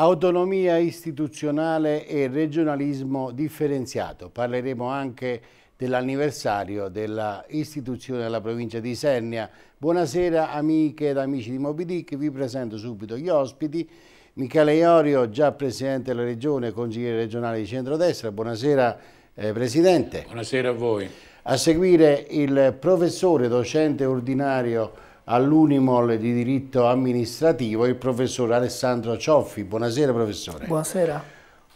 autonomia istituzionale e regionalismo differenziato. Parleremo anche dell'anniversario dell'istituzione della provincia di Isernia. Buonasera amiche ed amici di Mobidic, vi presento subito gli ospiti. Michele Iorio, già Presidente della Regione, consigliere regionale di centrodestra. Buonasera eh, Presidente. Buonasera a voi. A seguire il professore, docente ordinario all'Unimol di diritto amministrativo il professor Alessandro Cioffi. Buonasera professore. Buonasera.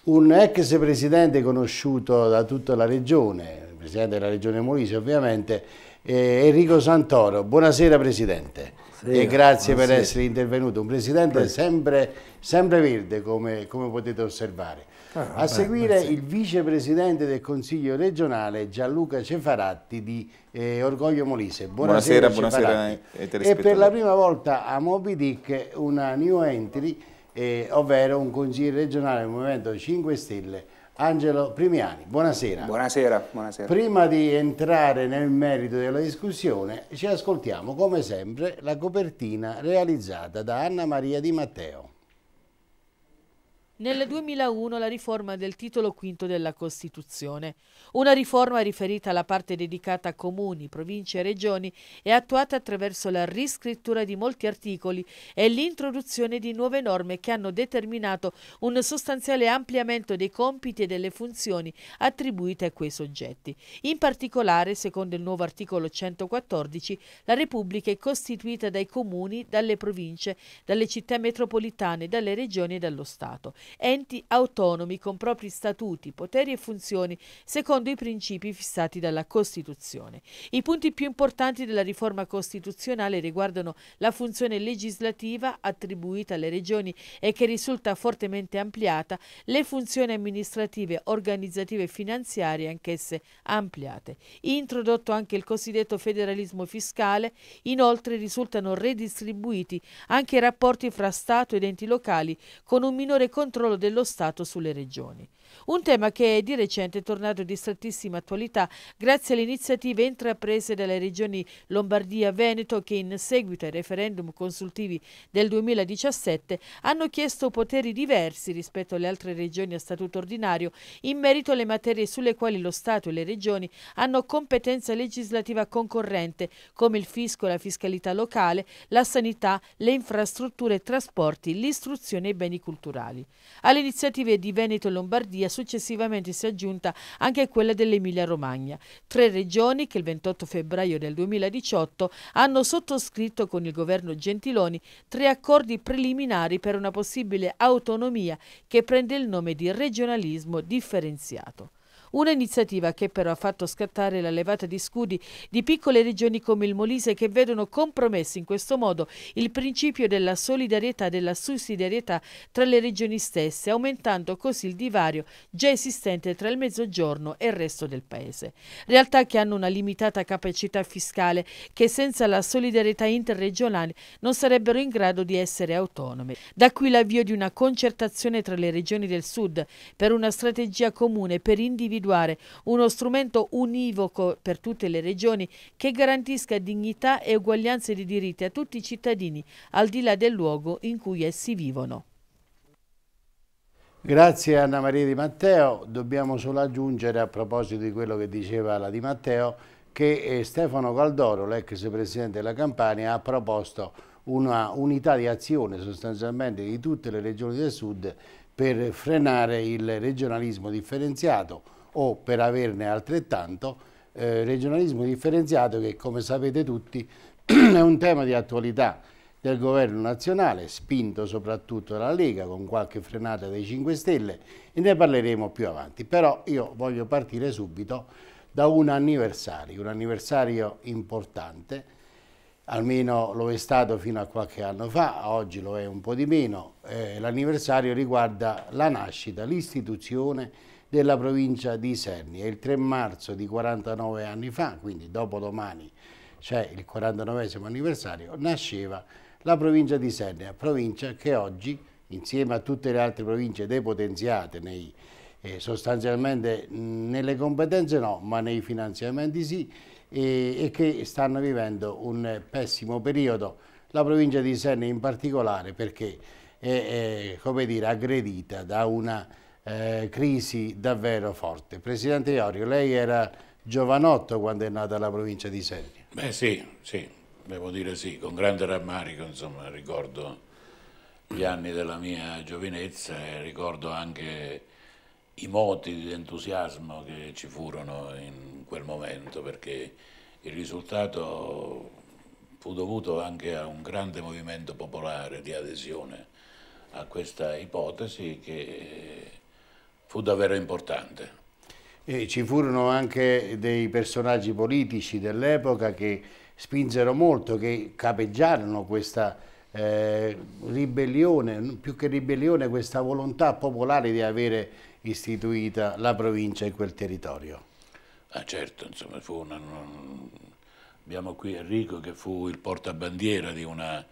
Un ex presidente conosciuto da tutta la regione, presidente della regione Molise ovviamente, eh, Enrico Santoro. Buonasera Presidente buonasera, e grazie buonasera. per essere intervenuto. Un Presidente sempre, sempre verde come, come, potete osservare. Ah, a beh, seguire beh, sì. il vicepresidente del Consiglio regionale Gianluca Cefaratti di eh, Orgoglio Molise. Buonasera, buonasera, buonasera ai, ai E per la prima volta a Moby Dick una new entry, eh, ovvero un consigliere regionale del Movimento 5 Stelle Angelo Primiani, buonasera. buonasera. Buonasera, Prima di entrare nel merito della discussione, ci ascoltiamo come sempre la copertina realizzata da Anna Maria Di Matteo. Nel 2001 la riforma del titolo V della Costituzione. Una riforma riferita alla parte dedicata a comuni, province e regioni è attuata attraverso la riscrittura di molti articoli e l'introduzione di nuove norme che hanno determinato un sostanziale ampliamento dei compiti e delle funzioni attribuite a quei soggetti. In particolare, secondo il nuovo articolo 114, la Repubblica è costituita dai comuni, dalle province, dalle città metropolitane, dalle regioni e dallo Stato enti autonomi con propri statuti, poteri e funzioni secondo i principi fissati dalla Costituzione. I punti più importanti della riforma costituzionale riguardano la funzione legislativa attribuita alle regioni e che risulta fortemente ampliata, le funzioni amministrative, organizzative e finanziarie anch'esse ampliate. Introdotto anche il cosiddetto federalismo fiscale, inoltre risultano redistribuiti anche i rapporti fra Stato ed enti locali con un minore controllo controllo dello Stato sulle regioni. Un tema che è di recente tornato di strettissima attualità grazie alle iniziative intraprese dalle regioni Lombardia Veneto che in seguito ai referendum consultivi del 2017 hanno chiesto poteri diversi rispetto alle altre regioni a statuto ordinario in merito alle materie sulle quali lo Stato e le regioni hanno competenza legislativa concorrente come il fisco e la fiscalità locale, la sanità, le infrastrutture e trasporti, l'istruzione e i beni culturali. Alle iniziative di Veneto e Lombardia Lombardia, successivamente si è aggiunta anche quella dell'Emilia-Romagna, tre regioni che il 28 febbraio del 2018 hanno sottoscritto con il governo Gentiloni tre accordi preliminari per una possibile autonomia che prende il nome di regionalismo differenziato. Un'iniziativa che però ha fatto scattare la levata di scudi di piccole regioni come il Molise che vedono compromessi in questo modo il principio della solidarietà e della sussidiarietà tra le regioni stesse, aumentando così il divario già esistente tra il mezzogiorno e il resto del paese. Realtà che hanno una limitata capacità fiscale che senza la solidarietà interregionale non sarebbero in grado di essere autonome. Da qui l'avvio di una concertazione tra le regioni del sud per una strategia comune per individuare individuare uno strumento univoco per tutte le regioni che garantisca dignità e uguaglianza di diritti a tutti i cittadini, al di là del luogo in cui essi vivono. Grazie Anna Maria Di Matteo, dobbiamo solo aggiungere a proposito di quello che diceva la Di Matteo che eh, Stefano Caldoro, l'ex presidente della Campania, ha proposto una unità di azione sostanzialmente di tutte le regioni del sud per frenare il regionalismo differenziato o per averne altrettanto, eh, regionalismo differenziato che come sapete tutti è un tema di attualità del governo nazionale, spinto soprattutto dalla Lega con qualche frenata dei 5 Stelle e ne parleremo più avanti. Però io voglio partire subito da un anniversario, un anniversario importante, almeno lo è stato fino a qualche anno fa, oggi lo è un po' di meno, eh, l'anniversario riguarda la nascita, l'istituzione della provincia di Isernia. Il 3 marzo di 49 anni fa, quindi dopo domani c'è il 49 anniversario, nasceva la provincia di Isernia, provincia che oggi, insieme a tutte le altre province depotenziate nei, eh, sostanzialmente nelle competenze no, ma nei finanziamenti sì, e, e che stanno vivendo un pessimo periodo, la provincia di Isernia in particolare perché è, è dire, aggredita da una eh, crisi davvero forte. Presidente Iorio, lei era giovanotto quando è nata la provincia di Serbia. Beh sì, sì, devo dire sì, con grande rammarico, insomma, ricordo gli anni della mia giovinezza e ricordo anche i moti di entusiasmo che ci furono in quel momento perché il risultato fu dovuto anche a un grande movimento popolare di adesione a questa ipotesi che fu davvero importante. E ci furono anche dei personaggi politici dell'epoca che spinsero molto, che capeggiarono questa eh, ribellione, più che ribellione, questa volontà popolare di avere istituita la provincia in quel territorio. Ah certo, insomma, una, non... abbiamo qui Enrico che fu il portabandiera di una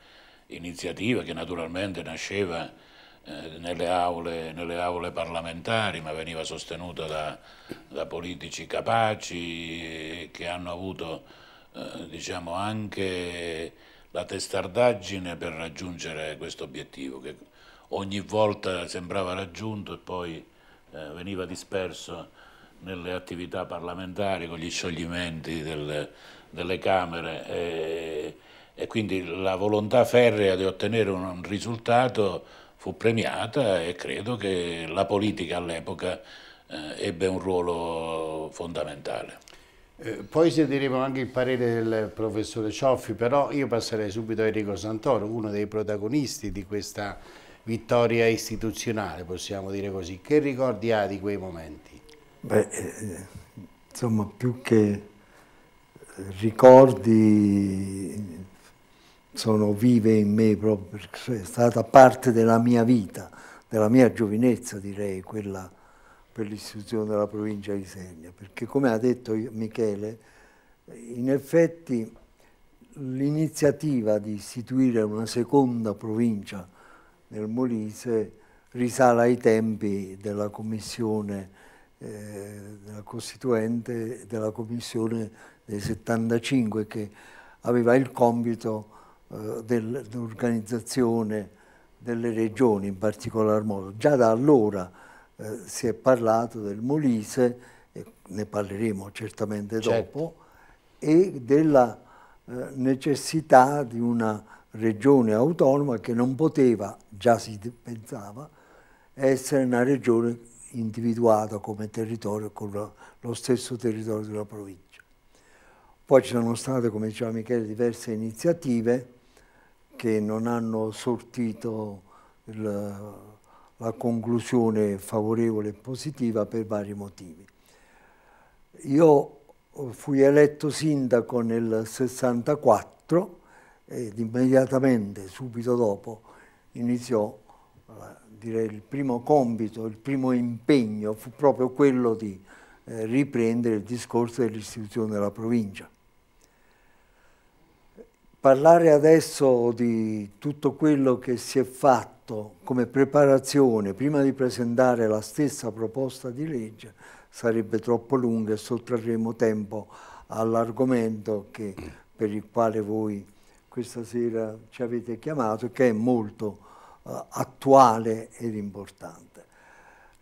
iniziativa che naturalmente nasceva eh, nelle aule, nelle aule, parlamentari, ma veniva sostenuta da, da politici capaci eh, che hanno avuto eh, diciamo anche la testardaggine per raggiungere questo obiettivo che ogni volta sembrava raggiunto e poi eh, veniva disperso nelle attività parlamentari con gli scioglimenti del, delle Camere e, e, quindi la volontà ferrea di ottenere un, un risultato fu premiata e credo che la politica all'epoca eh, ebbe un ruolo fondamentale. Eh, poi sentiremo anche il parere del professore Cioffi, però io passerei subito a Enrico Santoro, uno dei protagonisti di questa vittoria istituzionale, possiamo dire così. Che ricordi ha di quei momenti? Beh, eh, insomma, più che ricordi sono vive in me proprio perché è stata parte della mia vita, della mia giovinezza direi, quella per l'istituzione della provincia di Segna, perché come ha detto Michele, in effetti l'iniziativa di istituire una seconda provincia nel Molise risale ai tempi della commissione eh, della costituente, della commissione del 75 che aveva il compito eh, dell'organizzazione delle regioni in particolar modo. Già da allora eh, si è parlato del Molise, ne parleremo certamente certo. dopo, e della eh, necessità di una regione autonoma che non poteva, già si pensava, essere una regione individuata come territorio con la, lo stesso territorio della provincia. Poi ci sono state, come diceva Michele, diverse iniziative che non hanno sortito il, la conclusione favorevole e positiva per vari motivi. Io fui eletto sindaco nel 64 ed immediatamente, subito dopo, iniziò eh, direi, il primo compito, il primo impegno fu proprio quello di eh, riprendere il discorso dell'istituzione della provincia. Parlare adesso di tutto quello che si è fatto come preparazione prima di presentare la stessa proposta di legge sarebbe troppo lungo e sottrarremo tempo all'argomento per il quale voi questa sera ci avete chiamato e che è molto uh, attuale ed importante.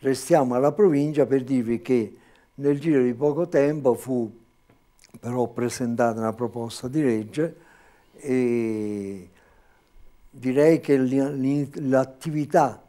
Restiamo alla provincia per dirvi che nel giro di poco tempo fu però presentata una proposta di legge e direi che l'attività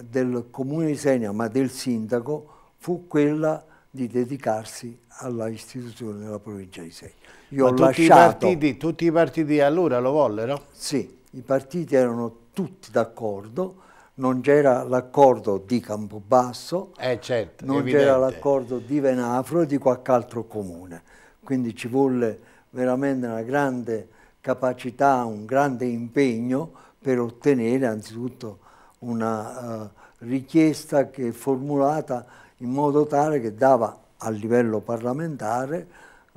del comune di Senia, ma del sindaco, fu quella di dedicarsi alla istituzione della provincia di Senia. Io ma ho tutti, lasciato... i partiti, tutti i partiti allora lo vollero? Sì, i partiti erano tutti d'accordo, non c'era l'accordo di Campobasso, eh certo, non c'era l'accordo di Venafro e di qualche altro comune. Quindi ci volle veramente una grande capacità, un grande impegno per ottenere anzitutto una uh, richiesta che è formulata in modo tale che dava a livello parlamentare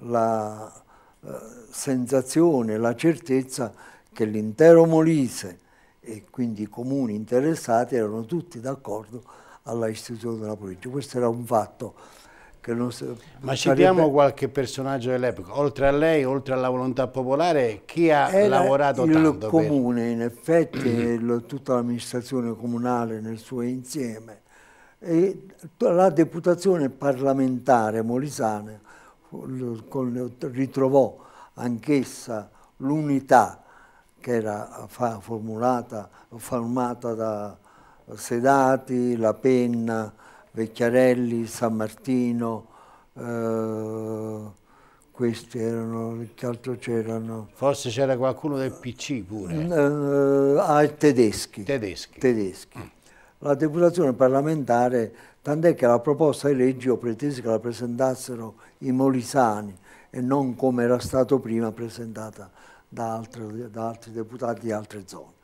la uh, sensazione, la certezza che l'intero Molise e quindi i comuni interessati erano tutti d'accordo all'istituzione della politica. Questo era un fatto So, Ma citiamo qualche personaggio dell'epoca, oltre a lei, oltre alla volontà popolare, chi ha Era lavorato il tanto? Il comune, per... in effetti, tutta l'amministrazione comunale nel suo insieme e la deputazione parlamentare molisana ritrovò anch'essa l'unità che era formulata, formata da Sedati, La Penna, Vecchiarelli, San Martino, eh, questi erano, che altro c'erano? Forse c'era qualcuno del PC pure. Mm, eh, ah, tedeschi. Tedeschi. tedeschi. Mm. La deputazione parlamentare, tant'è che la proposta di legge io pretesi che la presentassero i molisani e non come era stato prima presentata da, altre, da altri deputati di altre zone.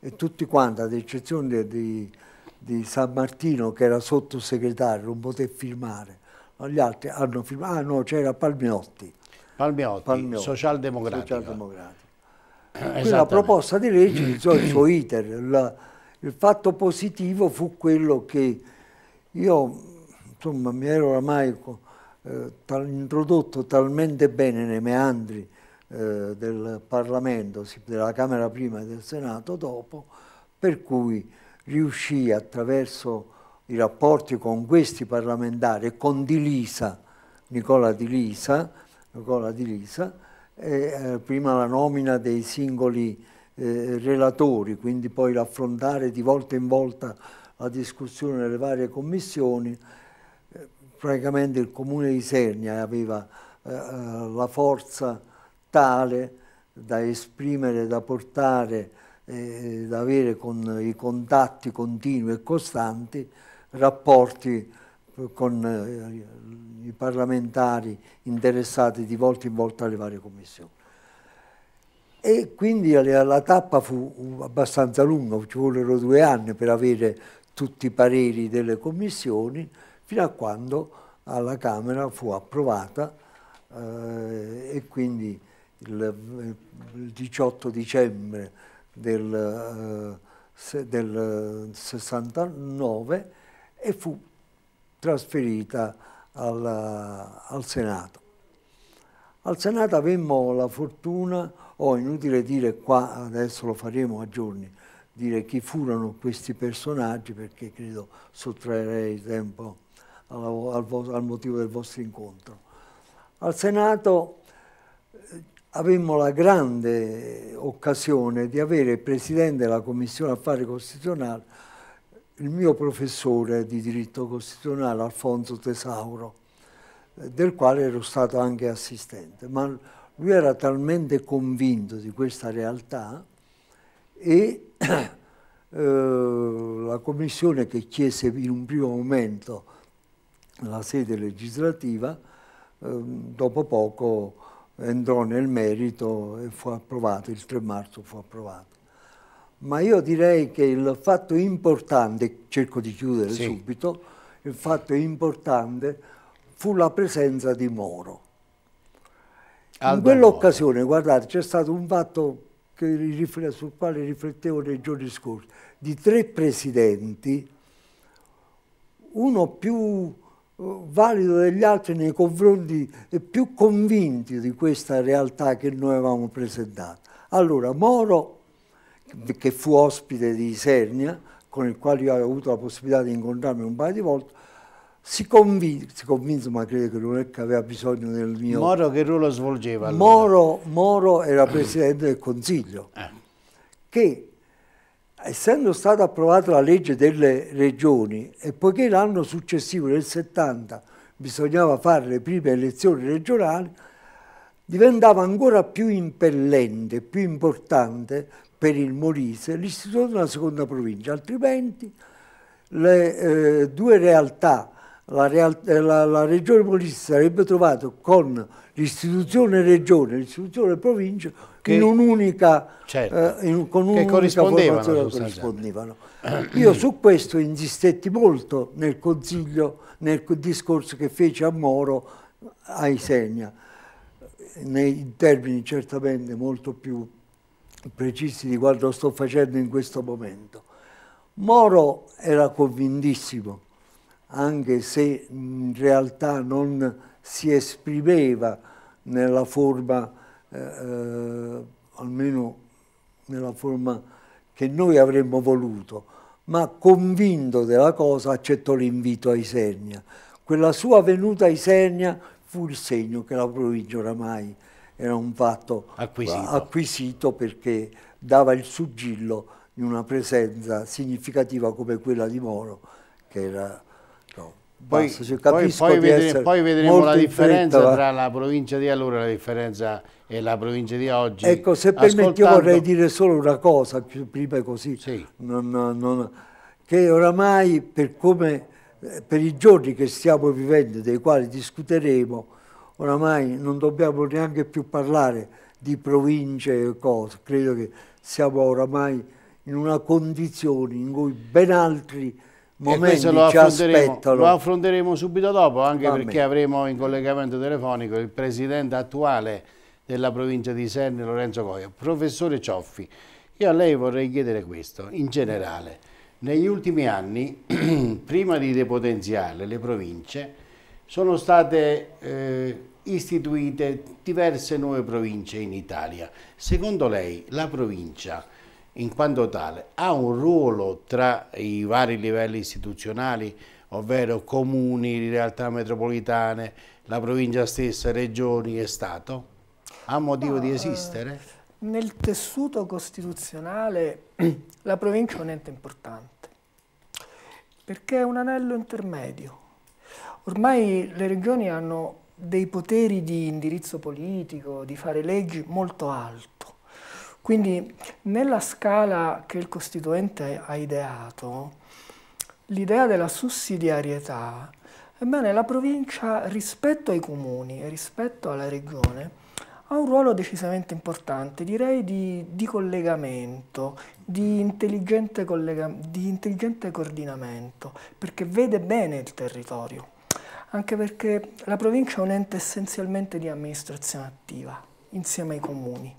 E tutti quanti, ad eccezione di, di di San Martino che era sottosegretario, non poté firmare, ma gli altri hanno firmato, ah no c'era Palmiotti. Palmiotti, Palmiotti socialdemocratico. socialdemocratico. Eh, la proposta di legge, il il suo iter, il, il fatto positivo fu quello che io insomma, mi ero oramai eh, tal introdotto talmente bene nei meandri eh, del Parlamento, della Camera prima e del Senato dopo, per cui riuscì attraverso i rapporti con questi parlamentari e con Di Lisa, Nicola Di Lisa, Nicola Di Lisa eh, prima la nomina dei singoli eh, relatori, quindi poi l'affrontare di volta in volta la discussione nelle varie commissioni, eh, praticamente il comune di Sernia aveva eh, eh, la forza tale da esprimere, da portare eh, da avere con i contatti continui e costanti rapporti con eh, i parlamentari interessati di volta in volta alle varie commissioni. E quindi la, la tappa fu abbastanza lunga, ci vollero due anni per avere tutti i pareri delle commissioni, fino a quando alla Camera fu approvata eh, e quindi il, il 18 dicembre del, eh, del 69 eh, e fu trasferita al, eh, al Senato. Al Senato avemmo la fortuna, o oh, inutile dire qua, adesso lo faremo a giorni, dire chi furono questi personaggi perché credo sottraerei tempo alla, al, al motivo del vostro incontro. Al Senato avemmo la grande occasione di avere presidente della Commissione Affari Costituzionali il mio professore di diritto costituzionale Alfonso Tesauro, del quale ero stato anche assistente, ma lui era talmente convinto di questa realtà e eh, la commissione che chiese in un primo momento la sede legislativa, eh, dopo poco entrò nel merito e fu approvato, il 3 marzo fu approvato. Ma io direi che il fatto importante, cerco di chiudere sì. subito, il fatto importante fu la presenza di Moro. Aldo In quell'occasione, guardate, c'è stato un fatto che, sul quale riflettevo nei giorni scorsi, di tre presidenti, uno più valido degli altri nei confronti più convinti di questa realtà che noi avevamo presentato. Allora, Moro, che fu ospite di Isernia, con il quale io avevo avuto la possibilità di incontrarmi un paio di volte, si, convin si convinse, ma credo che non è che aveva bisogno del mio... Moro che ruolo svolgeva? Allora? Moro, Moro era Presidente del Consiglio, eh. che essendo stata approvata la legge delle regioni e poiché l'anno successivo, nel 70, bisognava fare le prime elezioni regionali, diventava ancora più impellente, più importante per il Molise l'istituto della seconda provincia, altrimenti le eh, due realtà, la, real eh, la, la, regione Molise sarebbe trovata con l'istituzione regione e l'istituzione provincia che, in un'unica, certo, eh, in, con un'unica corrispondevano, certo. corrispondevano. Io su questo insistetti molto nel consiglio, nel discorso che fece a Moro a Segna, nei, termini certamente molto più precisi di quanto sto facendo in questo momento. Moro era convintissimo, anche se in realtà non si esprimeva nella forma eh, eh, almeno nella forma che noi avremmo voluto, ma convinto della cosa accettò l'invito a Isernia. Quella sua venuta a Isernia fu il segno che la provincia oramai era un fatto acquisito, acquisito perché dava il sigillo di una presenza significativa come quella di Moro, che era poi, Passo, cioè, poi, poi, vedremo, poi, vedremo la differenza fretta, tra la provincia di allora e la differenza e la provincia di oggi. Ecco, se Ascoltando... permetti io vorrei dire solo una cosa, prima così, sì. non, non, che oramai per, come, eh, per i giorni che stiamo vivendo, dei quali discuteremo, oramai non dobbiamo neanche più parlare di province e cose, credo che siamo oramai in una condizione in cui ben altri Momenti, lo affronteremo, lo affronteremo, subito dopo, anche Mamma perché avremo in collegamento telefonico il presidente attuale della provincia di Serne, Lorenzo Coia. Professore Cioffi, io a lei vorrei chiedere questo, in generale. Negli ultimi anni, prima di depotenziare le province, sono state eh, istituite diverse nuove province in Italia. Secondo lei la provincia in quanto tale ha un ruolo tra i vari livelli istituzionali, ovvero comuni, realtà metropolitane, la provincia stessa, regioni e Stato? Ha motivo no, di eh, esistere? Eh, nel tessuto costituzionale la provincia è un ente importante, perché è un anello intermedio. Ormai le regioni hanno dei poteri di indirizzo politico, di fare leggi molto alto quindi nella scala che il Costituente ha ideato, l'idea della sussidiarietà, ebbene la provincia rispetto ai comuni e rispetto alla regione ha un ruolo decisamente importante, direi di, di collegamento, di intelligente, collega, di intelligente coordinamento, perché vede bene il territorio, anche perché la provincia è un ente essenzialmente di amministrazione attiva, insieme ai comuni.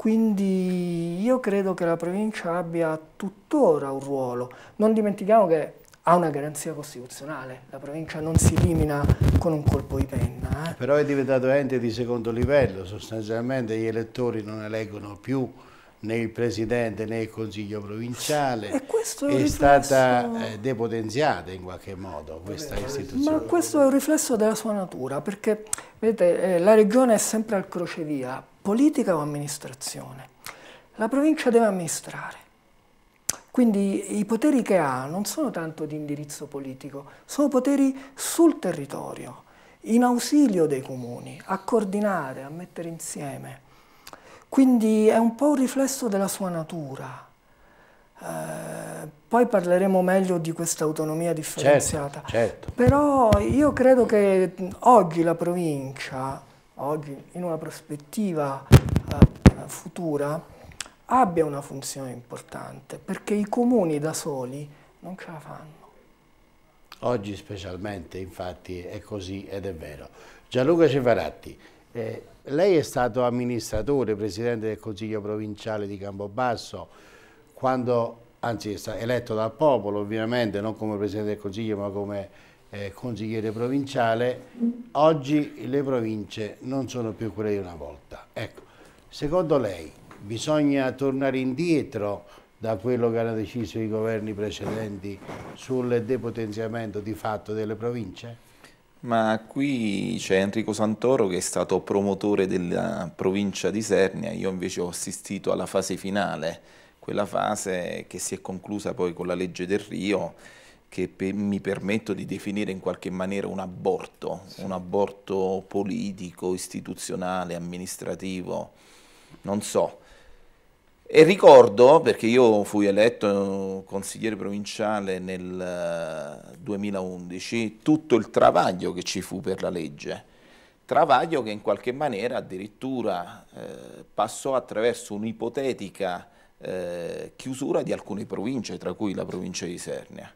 Quindi io credo che la provincia abbia tuttora un ruolo. Non dimentichiamo che ha una garanzia costituzionale, la provincia non si elimina con un colpo di penna. Eh. Però è diventato ente di secondo livello, sostanzialmente gli elettori non eleggono più né il presidente né il consiglio provinciale E questo è, è, stata eh, depotenziata in qualche modo questa Vabbè, istituzione. Ma questo è un riflesso della sua natura perché vedete, eh, la regione è sempre al crocevia politica o amministrazione? La provincia deve amministrare, quindi i poteri che ha non sono tanto di indirizzo politico, sono poteri sul territorio, in ausilio dei comuni, a coordinare, a mettere insieme. Quindi è un po' un riflesso della sua natura. Eh, poi parleremo meglio di questa autonomia differenziata. Certo, certo. Però io credo che oggi la provincia oggi in una prospettiva eh, futura abbia una funzione importante perché i comuni da soli non ce la fanno. Oggi specialmente infatti è così ed è vero. Gianluca Cefaratti, eh, lei è stato amministratore, presidente del Consiglio Provinciale di Campobasso, quando, anzi è stato eletto dal popolo ovviamente, non come presidente del Consiglio ma come eh, consigliere provinciale, oggi le province non sono più quelle di una volta. Ecco, secondo lei bisogna tornare indietro da quello che hanno deciso i governi precedenti sul depotenziamento di fatto delle province? Ma qui c'è Enrico Santoro che è stato promotore della provincia di Sernia, io invece ho assistito alla fase finale, quella fase che si è conclusa poi con la legge del Rio che pe mi permetto di definire in qualche maniera un aborto, sì. un aborto politico, istituzionale, amministrativo, non so. E ricordo, perché io fui eletto eh, consigliere provinciale nel 2011, eh, tutto il travaglio che ci fu per la legge. Travaglio che in qualche maniera addirittura eh, passò attraverso un'ipotetica eh, chiusura di alcune province, tra cui la provincia di Sernia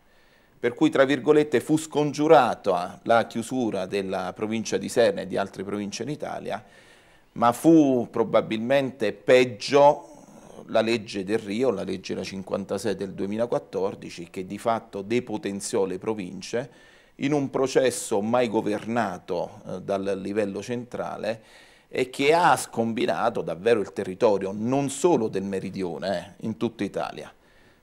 per cui tra virgolette fu scongiurata eh, la chiusura della provincia di Serna e di altre province in Italia, ma fu probabilmente peggio la legge del Rio, la legge la 56 del 2014, che di fatto depotenziò le province in un processo mai governato eh, dal livello centrale e che ha scombinato davvero il territorio, non solo del meridione, eh, in tutta Italia.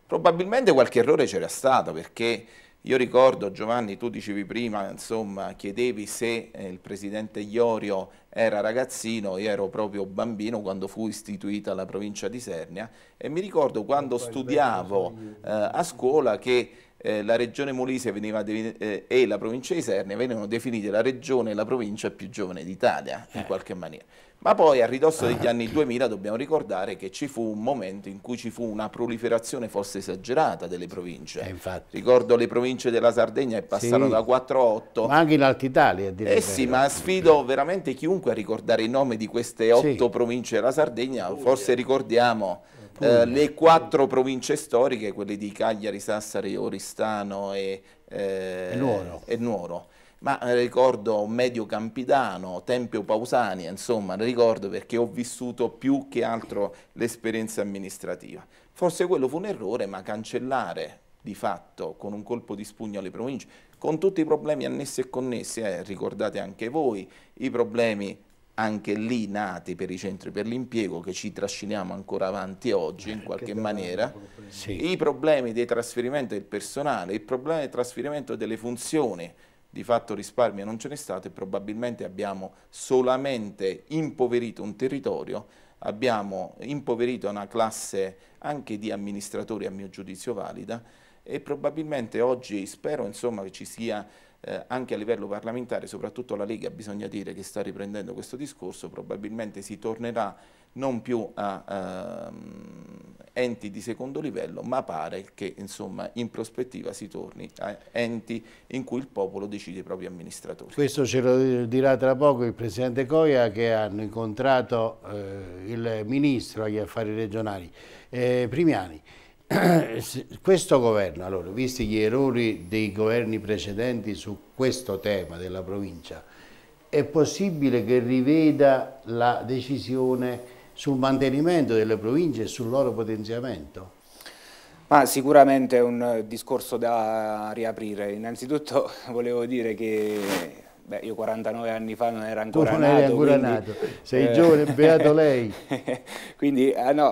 Probabilmente qualche errore c'era stato perché io ricordo, Giovanni, tu dicevi prima, insomma, chiedevi se eh, il presidente Iorio era ragazzino, io ero proprio bambino quando fu istituita la provincia di Sernia e mi ricordo quando studiavo eh, a scuola che eh, la regione Molise de- eh, e la provincia di Serne venivano definite la regione e la provincia più giovane d'Italia, in eh. qualche maniera. Ma poi a ridosso degli ah. anni 2000 dobbiamo ricordare che ci fu un momento in cui ci fu una proliferazione forse esagerata delle province. Eh, Ricordo le province della Sardegna che passarono sì. da 4 a 8. Ma anche in Alta Italia direi. Eh sì, ma sfido veramente chiunque a ricordare i nomi di queste 8 sì. province della Sardegna, forse ricordiamo eh, le quattro province storiche, quelle di Cagliari, Sassari, Oristano e, eh, Nuoro. e Nuoro. Ma eh, ricordo Medio Campidano, Tempio Pausania, insomma, ricordo perché ho vissuto più che altro l'esperienza amministrativa. Forse quello fu un errore, ma cancellare di fatto con un colpo di spugno le province, con tutti i problemi annessi e connessi, eh, ricordate anche voi, i problemi anche lì nati per i centri per l'impiego che ci trasciniamo ancora avanti oggi in eh, qualche maniera, sì. i problemi dei trasferimenti del personale, il problema del trasferimento delle funzioni, di fatto risparmio non ce n'è stato e probabilmente abbiamo solamente impoverito un territorio, abbiamo impoverito una classe anche di amministratori a mio giudizio valida e probabilmente oggi spero insomma, che ci sia eh, anche a livello parlamentare, soprattutto la Lega, bisogna dire che sta riprendendo questo discorso, probabilmente si tornerà non più a ehm, enti di secondo livello, ma pare che insomma, in prospettiva si torni a enti in cui il popolo decide i propri amministratori. Questo ce lo dirà tra poco il Presidente Coia che hanno incontrato eh, il Ministro agli Affari Regionali, eh, Primiani. questo governo, allora, visti gli errori dei governi precedenti su questo tema della provincia, è possibile che riveda la decisione sul mantenimento delle province e sul loro potenziamento? Ma sicuramente è un discorso da riaprire. Innanzitutto volevo dire che Beh, io 49 anni fa non ero ancora tu non nato. Eri ancora quindi, nato, sei eh, giovane, beato lei. quindi ah, no,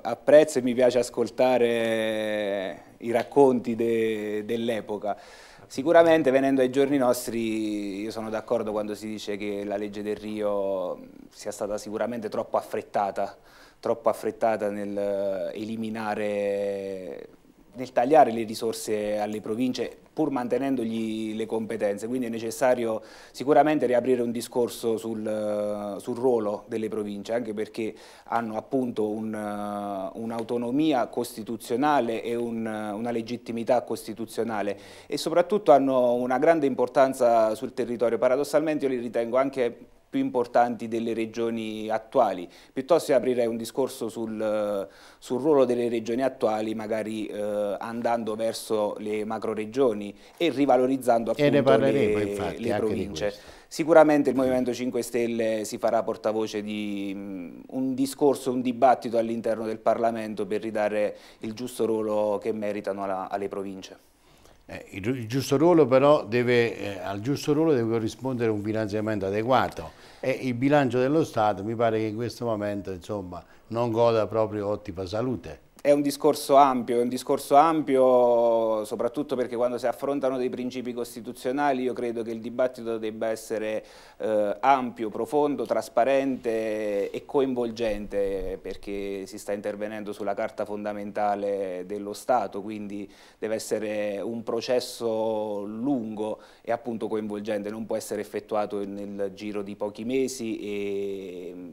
apprezzo e mi piace ascoltare i racconti de, dell'epoca. Sicuramente venendo ai giorni nostri io sono d'accordo quando si dice che la legge del Rio sia stata sicuramente troppo affrettata, troppo affrettata nel eliminare nel tagliare le risorse alle province pur mantenendogli le competenze, quindi è necessario sicuramente riaprire un discorso sul, eh, sul ruolo delle province, anche perché hanno appunto eh, un'autonomia costituzionale e un, eh, una legittimità costituzionale e soprattutto hanno una grande importanza sul territorio, paradossalmente io li ritengo anche più importanti delle regioni attuali. Piuttosto aprirei un discorso sul, sul ruolo delle regioni attuali, magari eh, andando verso le macro regioni e rivalorizzando appunto le, infatti, le province. Sicuramente il Movimento 5 Stelle si farà portavoce di mm, un discorso, un dibattito all'interno del Parlamento per ridare il giusto ruolo che meritano alla, alle province. Eh, il, il giusto ruolo però deve, eh, al giusto ruolo deve corrispondere un finanziamento adeguato e il bilancio dello Stato mi pare che in questo momento insomma, non goda proprio ottima salute è un discorso ampio, è un discorso ampio soprattutto perché quando si affrontano dei principi costituzionali io credo che il dibattito debba essere eh, ampio, profondo, trasparente e coinvolgente perché si sta intervenendo sulla carta fondamentale dello Stato, quindi deve essere un processo lungo e appunto coinvolgente, non può essere effettuato nel giro di pochi mesi e mm,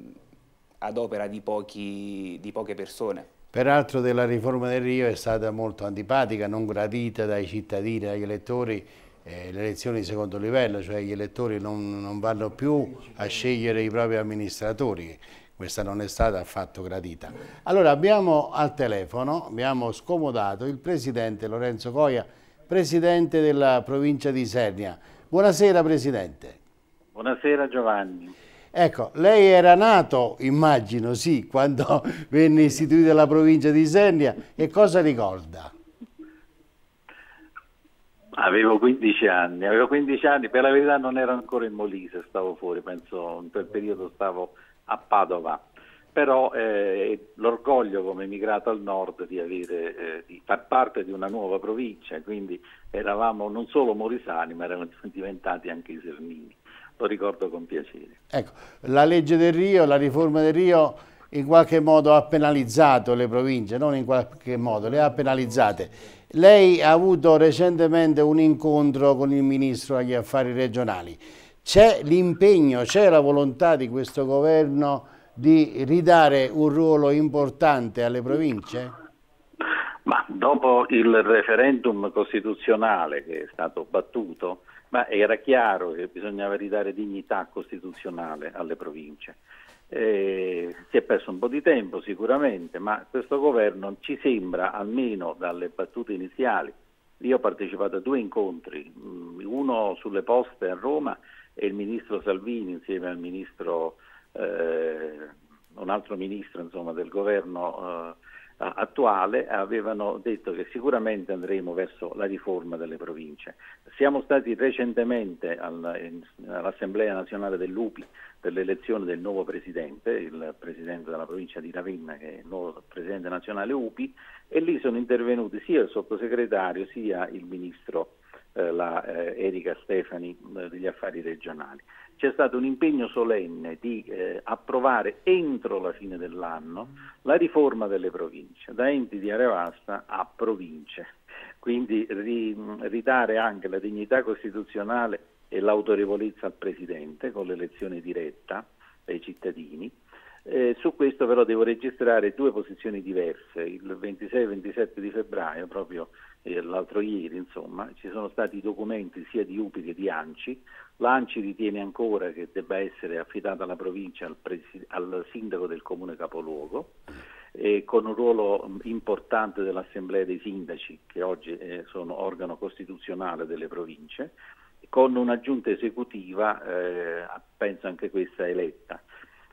ad opera di, pochi, di poche persone. Peraltro della riforma del Rio è stata molto antipatica, non gradita dai cittadini, dagli elettori, eh, le elezioni di secondo livello, cioè gli elettori non, non vanno più a scegliere i propri amministratori, questa non è stata affatto gradita. Allora abbiamo al telefono, abbiamo scomodato il presidente Lorenzo Coia, presidente della provincia di Sernia. Buonasera Presidente. Buonasera Giovanni. Ecco, lei era nato, immagino, sì, quando venne istituita la provincia di Isernia e cosa ricorda? Avevo 15 anni, avevo 15 anni, per la verità non ero ancora in Molise, stavo fuori, penso in quel periodo stavo a Padova, però eh, l'orgoglio come emigrato al nord di, avere, eh, di, far parte di una nuova provincia, quindi eravamo non solo morisani ma eravamo diventati anche isernini lo ricordo con piacere. Ecco, la legge del Rio, la riforma del Rio in qualche modo ha penalizzato le province, non in qualche modo, le ha penalizzate. Lei ha avuto recentemente un incontro con il Ministro degli Affari Regionali. C'è l'impegno, c'è la volontà di questo governo di ridare un ruolo importante alle province? Ma dopo il referendum costituzionale che è stato battuto, ma era chiaro che bisognava ridare dignità costituzionale alle province. Eh, si è perso un po' di tempo sicuramente, ma questo governo ci sembra, almeno dalle battute iniziali, io ho partecipato a due incontri, mm, uno sulle poste a Roma e il ministro Salvini insieme al ministro, eh, un altro ministro insomma, del governo eh, eh, attuale avevano detto che sicuramente andremo verso la riforma delle province. Siamo stati recentemente all'Assemblea nazionale dell'UPI per l'elezione del nuovo presidente, il presidente della provincia di Ravenna che è il nuovo presidente nazionale UPI e lì sono intervenuti sia il sottosegretario sia il ministro eh, la, eh, Erika Stefani eh, degli affari regionali c'è stato un impegno solenne di eh, approvare entro la fine dell'anno la riforma delle province, da enti di area vasta a province, quindi ri, ridare anche la dignità costituzionale e l'autorevolezza al Presidente con l'elezione diretta dai cittadini. Eh, su questo però devo registrare due posizioni diverse, il 26 e 27 di febbraio proprio l'altro ieri, insomma, ci sono stati documenti sia di UPI che di ANCI. L'ANCI ritiene ancora che debba essere affidata alla provincia, al, presi- al sindaco del comune capoluogo, eh, con un ruolo importante dell'Assemblea dei Sindaci, che oggi eh, sono organo costituzionale delle province, con una giunta esecutiva, eh, penso anche questa eletta.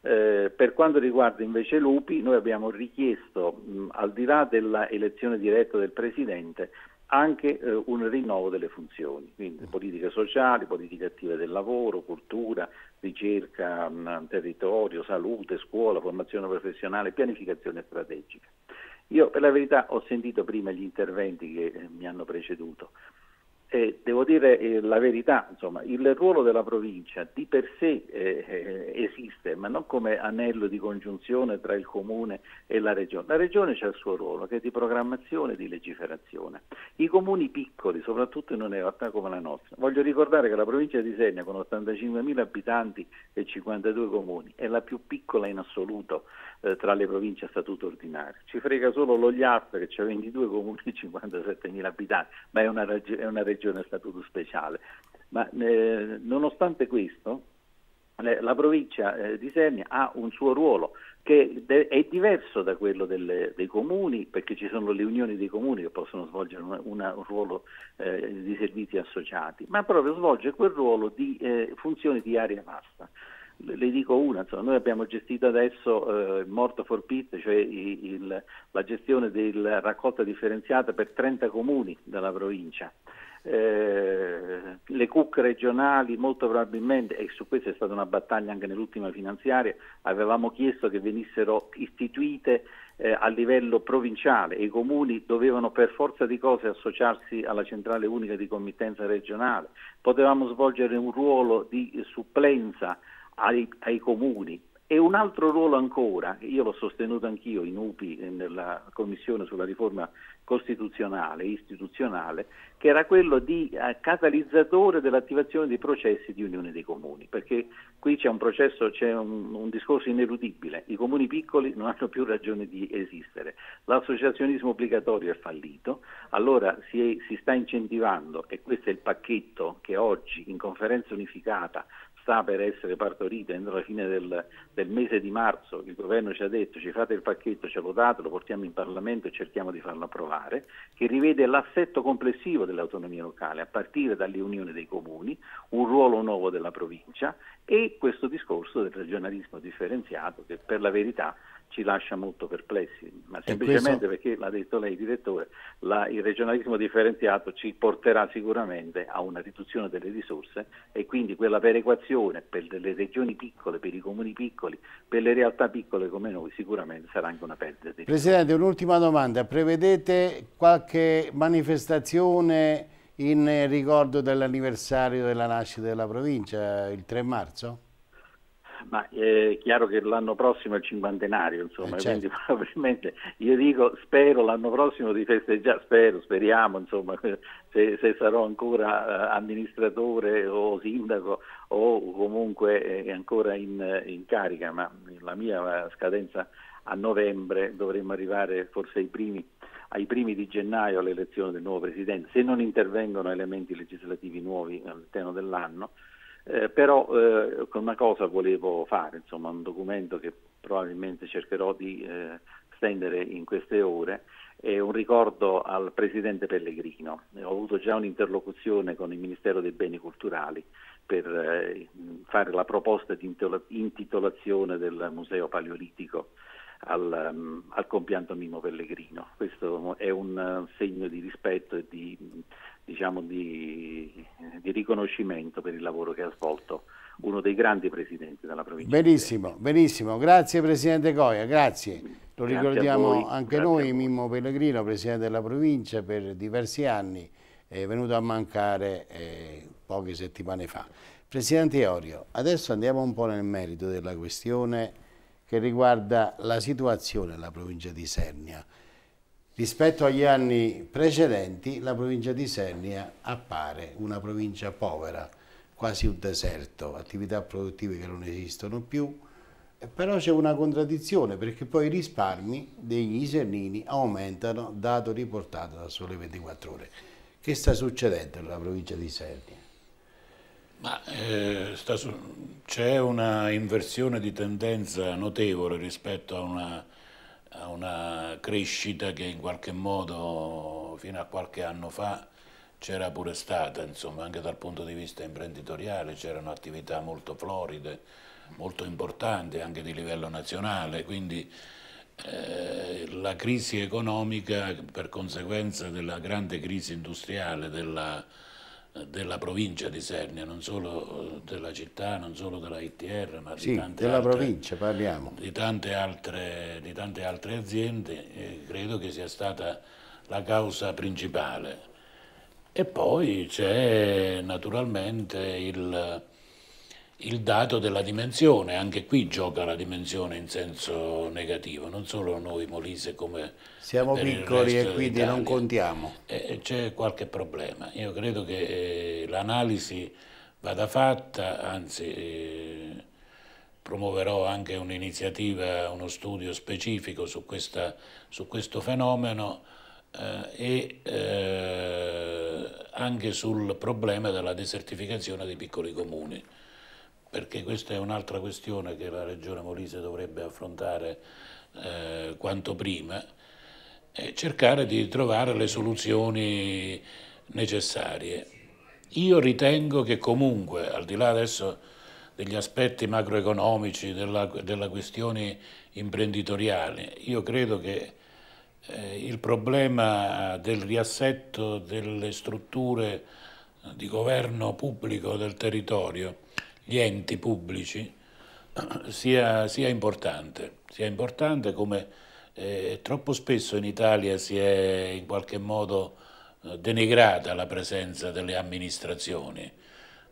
Eh, per quanto riguarda invece Lupi, noi abbiamo richiesto, mh, al di là dell'elezione diretta del Presidente, anche eh, un rinnovo delle funzioni, quindi politiche sociali, politiche attive del lavoro, cultura, ricerca, mh, territorio, salute, scuola, formazione professionale, pianificazione strategica. Io per la verità ho sentito prima gli interventi che eh, mi hanno preceduto eh, devo dire eh, la verità, insomma, il ruolo della provincia di per sé eh, eh, esiste, ma non come anello di congiunzione tra il comune e la regione. La regione ha il suo ruolo, che è di programmazione e di legiferazione. I comuni piccoli, soprattutto in una realtà come la nostra, voglio ricordare che la provincia di Senia, con 85.000 abitanti e 52 comuni, è la più piccola in assoluto eh, tra le province a statuto ordinario. Ci frega solo lo Gliarp, che ha 22 comuni e 57.000 abitanti, ma è una, è una regione Regione a Statuto Speciale. Ma eh, nonostante questo, eh, la provincia eh, di Sernia ha un suo ruolo che de- è diverso da quello delle, dei comuni, perché ci sono le unioni dei comuni che possono svolgere una, una, un ruolo eh, di servizi associati, ma proprio svolge quel ruolo di eh, funzioni di area vasta. Le, dico una, insomma, noi abbiamo gestito adesso eh, il Morto for Pit, cioè il, il, la gestione della raccolta differenziata per 30 comuni della provincia. Eh, le CUC regionali molto probabilmente, e su questo è stata una battaglia anche nell'ultima finanziaria, avevamo chiesto che venissero istituite eh, a livello provinciale e i comuni dovevano per forza di cose associarsi alla centrale unica di committenza regionale, potevamo svolgere un ruolo di supplenza ai, ai comuni, e un altro ruolo ancora, io l'ho sostenuto anch'io in UPI nella commissione sulla riforma costituzionale, istituzionale, che era quello di eh, catalizzatore dell'attivazione dei processi di unione dei comuni, perché qui c'è un processo, c'è un, un discorso ineludibile, i comuni piccoli non hanno più ragione di esistere, l'associazionismo obbligatorio è fallito, allora si, è, si sta incentivando, e questo è il pacchetto che oggi in conferenza unificata sta per essere partorito entro la fine del, del, mese di marzo, il governo ci ha detto ci fate il pacchetto, ce lo date, lo portiamo in Parlamento e cerchiamo di farlo approvare popolare che rivede l'assetto complessivo dell'autonomia locale a partire dall'unione dei comuni, un ruolo nuovo della provincia e questo discorso del regionalismo differenziato che per la verità ci lascia molto perplessi, ma semplicemente questo... perché, l'ha detto lei direttore, la, il regionalismo differenziato ci porterà sicuramente a una riduzione delle risorse e quindi quella perequazione per le regioni piccole, per i comuni piccoli, per le realtà piccole come noi sicuramente sarà anche una perdita. Di Presidente, un'ultima domanda, prevedete qualche manifestazione in ricordo dell'anniversario della nascita della provincia, il 3 marzo? ma è eh, chiaro che l'anno prossimo è il cinquantenario, insomma, eh certo. quindi probabilmente io dico spero l'anno prossimo di festeggiare, spero, speriamo, insomma, se, se sarò ancora eh, amministratore o sindaco o comunque eh, ancora in, in carica, ma la mia scadenza a novembre dovremmo arrivare forse ai primi ai primi di gennaio all'elezione del nuovo Presidente, se non intervengono elementi legislativi nuovi all'interno dell'anno, eh, però eh, una cosa volevo fare, insomma, un documento che probabilmente cercherò di eh, stendere in queste ore, è un ricordo al Presidente Pellegrino. Ho avuto già un'interlocuzione con il Ministero dei Beni Culturali per eh, fare la proposta di intitolazione del Museo Paleolitico al, mm, al compianto Mimo Pellegrino. Questo è un eh, segno di rispetto e di diciamo, di, di, riconoscimento per il lavoro che ha svolto uno dei grandi presidenti della provincia. Benissimo, benissimo. Grazie Presidente Coia, grazie. Lo grazie ricordiamo anche grazie noi, Mimmo Pellegrino, Presidente della provincia, per diversi anni è venuto a mancare eh, poche settimane fa. Presidente Iorio, adesso andiamo un po' nel merito della questione che riguarda la situazione nella provincia di Sernia. Rispetto agli anni precedenti la provincia di Sernia appare una provincia povera, quasi un deserto, attività produttive che non esistono più, però c'è una contraddizione perché poi i risparmi degli isernini aumentano dato riportato da sole 24 ore. Che sta succedendo nella provincia di Sernia? Eh, c'è una inversione di tendenza notevole rispetto a una a una crescita che in qualche modo fino a qualche anno fa c'era pure stata, insomma, anche dal punto di vista imprenditoriale, c'erano attività molto floride, molto importanti anche di livello nazionale, quindi eh, la crisi economica per conseguenza della grande crisi industriale, della, della provincia di Sernia, non solo eh, della città, non solo della ITR, ma sì, di, tante altre, di, tante altre, di tante altre aziende, eh, credo che sia stata la causa principale. E poi c'è naturalmente il, il dato della dimensione, anche qui gioca la dimensione in senso negativo, non solo noi Molise come... Siamo piccoli e quindi non contiamo. Eh, c'è qualche problema, io credo che eh, l'analisi vada fatta, anzi eh, promuoverò anche un'iniziativa, uno studio specifico su, questa, su questo fenomeno eh, e eh, anche sul problema della desertificazione dei piccoli comuni perché questa è un'altra questione che la Regione Molise dovrebbe affrontare eh, quanto prima, e cercare di trovare le soluzioni necessarie. Io ritengo che comunque, al di là adesso degli aspetti macroeconomici, della, della questione imprenditoriale, io credo che eh, il problema del riassetto delle strutture di governo pubblico del territorio gli enti pubblici sia, sia, importante, sia importante come eh, troppo spesso in Italia si è in qualche modo eh, denigrata la presenza delle amministrazioni.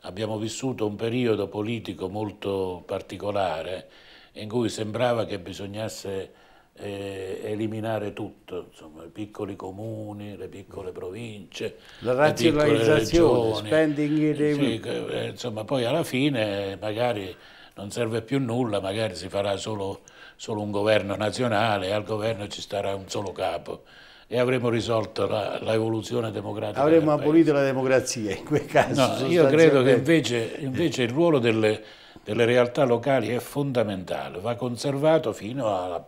Abbiamo vissuto un periodo politico molto particolare in cui sembrava che bisognasse eliminare tutto, insomma, i piccoli comuni, le piccole province, la razionalizzazione, spending eh sì, eh, insomma, poi alla fine magari non serve più nulla, magari si farà solo, solo un governo nazionale, al governo ci starà un solo capo e avremo risolto l'evoluzione democratica. Avremo abolito la democrazia in quel caso. No, io credo che invece, invece il ruolo delle, delle realtà locali è fondamentale, va conservato fino alla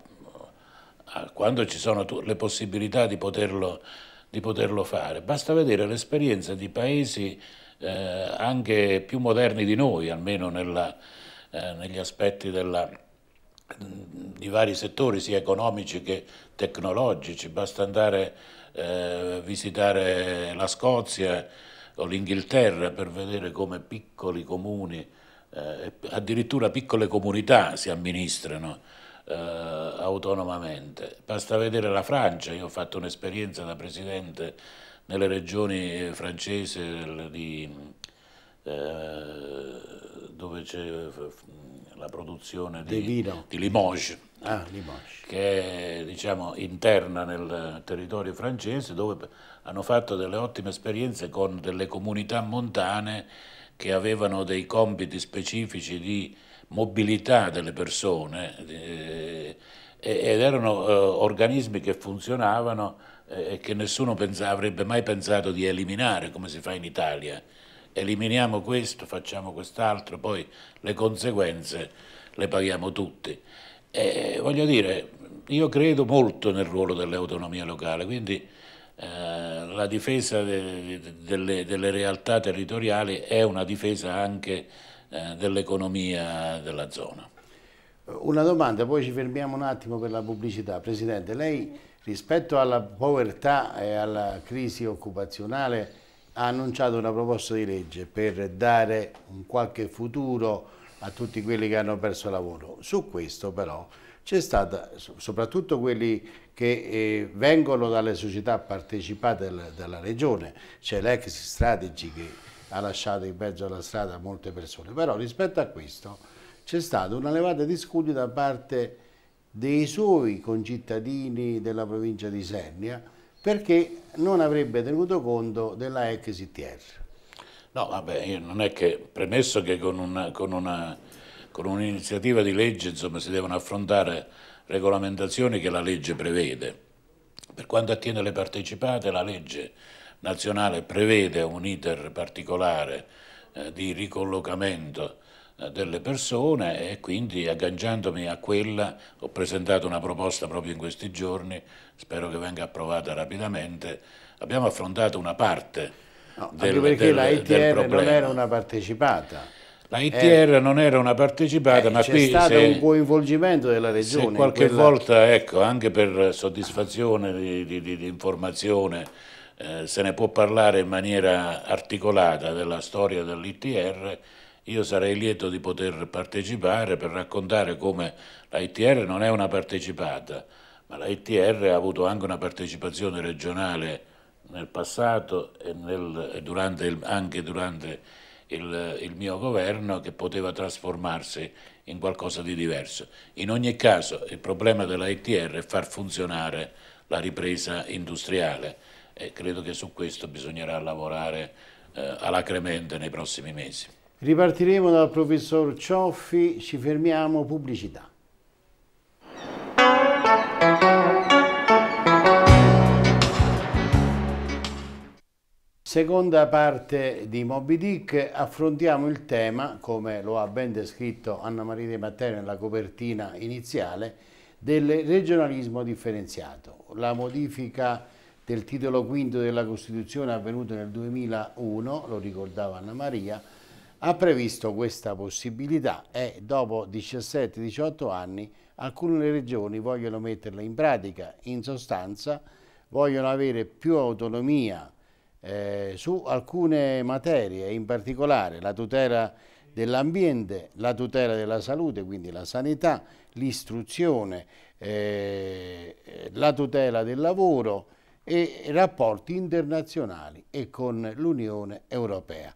quando ci sono le possibilità di poterlo, di poterlo fare. Basta vedere l'esperienza di paesi eh, anche più moderni di noi, almeno nella, eh, negli aspetti della, di vari settori, sia economici che tecnologici. Basta andare a eh, visitare la Scozia o l'Inghilterra per vedere come piccoli comuni, eh, addirittura piccole comunità si amministrano eh, autonomamente. Basta vedere la Francia, io ho fatto un'esperienza da presidente nelle regioni francesi di, eh, dove c'è la produzione di, vino. di Limoges, ah, Limoges, che è diciamo, interna nel territorio francese, dove hanno fatto delle ottime esperienze con delle comunità montane che avevano dei compiti specifici di mobilità delle persone eh, eh, ed erano eh, organismi che funzionavano eh, e che nessuno pensava, avrebbe mai pensato di eliminare come si fa in Italia. Eliminiamo questo, facciamo quest'altro, poi le conseguenze le paghiamo tutti. E, voglio dire, io credo molto nel ruolo dell'autonomia locale, quindi eh, la difesa de, de, delle, delle, realtà territoriali è una difesa anche eh, dell'economia della zona. Una domanda, poi ci fermiamo un attimo per la pubblicità. Presidente, lei rispetto alla povertà e alla crisi occupazionale ha annunciato una proposta di legge per dare un qualche futuro a tutti quelli che hanno perso lavoro. Su questo però c'è stata, soprattutto quelli che eh, vengono dalle società partecipate del, dalla regione, c'è l'ex strategy che ha lasciato in mezzo alla strada molte persone, però rispetto a questo c'è stata una levata di scudi da parte dei suoi concittadini della provincia di Sernia perché non avrebbe tenuto conto della ECSTR. No, vabbè, non è che, premesso che con un'iniziativa un di legge insomma, si devono affrontare regolamentazioni che la legge prevede, per quanto attiene le partecipate la legge nazionale prevede un iter particolare eh, di ricollocamento eh, delle persone e quindi agganciandomi a quella ho presentato una proposta proprio in questi giorni, spero che venga approvata rapidamente. Abbiamo affrontato una parte no, del, perché del, la ITR non era una partecipata. La ITR eh, non era una partecipata, eh, ma qui... C'è stato se, un coinvolgimento della regione. qualche quella... volta, ecco, anche per soddisfazione di, di, di, di informazione eh, se ne può parlare in maniera articolata della storia dell'ITR, io sarei lieto di poter partecipare per raccontare come l'ITR non è una partecipata, ma l'ITR ha avuto anche una partecipazione regionale nel passato e, nel, durante il, anche durante il, il, mio governo che poteva trasformarsi in qualcosa di diverso. In ogni caso il problema dell'ITR è far funzionare la ripresa industriale e credo che su questo bisognerà lavorare eh, alacremente nei prossimi mesi. Ripartiremo dal professor Cioffi, ci fermiamo, pubblicità. Seconda parte di Moby Dick, affrontiamo il tema, come lo ha ben descritto Anna Maria De Matteo nella copertina iniziale, del regionalismo differenziato, la modifica del titolo quinto della Costituzione avvenuto nel 2001, lo ricordava Anna Maria, ha previsto questa possibilità e dopo 17-18 anni alcune regioni vogliono metterla in pratica, in sostanza vogliono avere più autonomia eh, su alcune materie, in particolare la tutela dell'ambiente, la tutela della salute, quindi la sanità, l'istruzione, eh, la tutela del lavoro, e rapporti internazionali e con l'Unione Europea.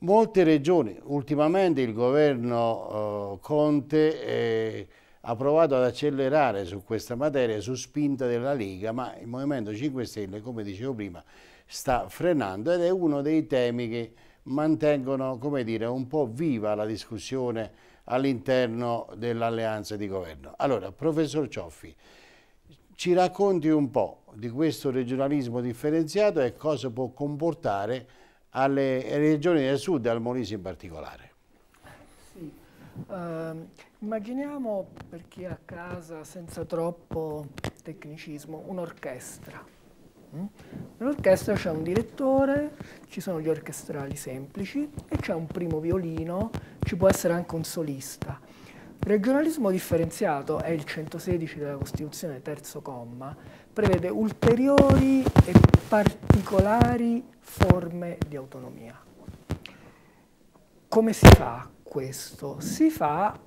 Molte regioni, ultimamente il governo eh, Conte eh, ha provato ad accelerare su questa materia su spinta della Lega, ma il Movimento 5 Stelle, come dicevo prima, sta frenando ed è uno dei temi che mantengono dire, un po' viva la discussione all'interno dell'alleanza di governo. Allora, professor Cioffi, ci racconti un po' di questo regionalismo differenziato e cosa può comportare alle regioni del sud e al Molise in particolare. Sì. Uh, immaginiamo per chi è a casa senza troppo tecnicismo un'orchestra. Mm? Nell'orchestra c'è un direttore, ci sono gli orchestrali semplici e c'è un primo violino, ci può essere anche un solista. Regionalismo differenziato è il 116 della Costituzione, terzo comma, prevede ulteriori e particolari forme di autonomia. Come si fa questo? Si fa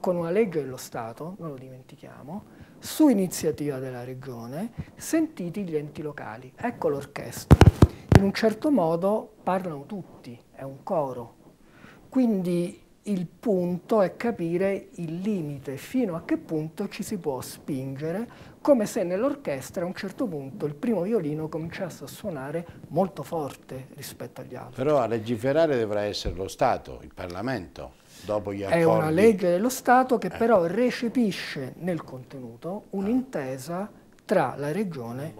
con una legge dello Stato, non lo dimentichiamo, su iniziativa della Regione, sentiti gli enti locali. Ecco l'orchestra. In un certo modo parlano tutti, è un coro. Quindi il punto è capire il limite, fino a che punto ci si può spingere, come se nell'orchestra a un certo punto il primo violino cominciasse a suonare molto forte rispetto agli altri. Però a legiferare dovrà essere lo Stato, il Parlamento, dopo gli accordi. È una legge dello Stato che eh. però recepisce nel contenuto un'intesa tra la Regione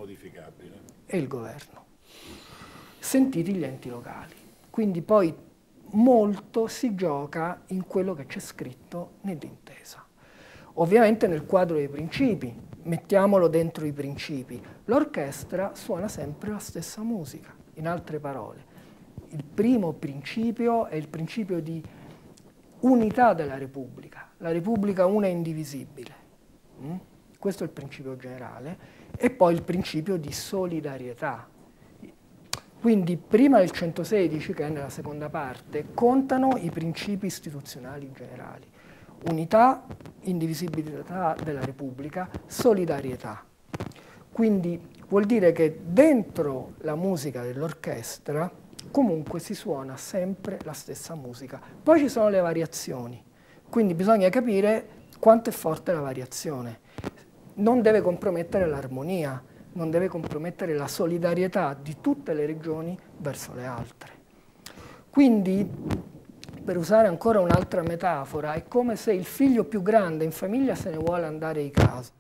e il Governo, sentiti gli enti locali. Quindi poi molto si gioca in quello che c'è scritto nell'intesa. Ovviamente nel quadro dei principi, mettiamolo dentro i principi, l'orchestra suona sempre la stessa musica, in altre parole. Il primo principio è il principio di unità della Repubblica, la Repubblica una e indivisibile. Mm? Questo è il principio generale. E poi il principio di solidarietà, quindi prima del 116, che è nella seconda parte, contano i principi istituzionali generali. Unità, indivisibilità della Repubblica, solidarietà. Quindi vuol dire che dentro la musica dell'orchestra comunque si suona sempre la stessa musica. Poi ci sono le variazioni, quindi bisogna capire quanto è forte la variazione. Non deve compromettere l'armonia, non deve compromettere la solidarietà di tutte le regioni verso le altre. Quindi, per usare ancora un'altra metafora, è come se il figlio più grande in famiglia se ne vuole andare di casa.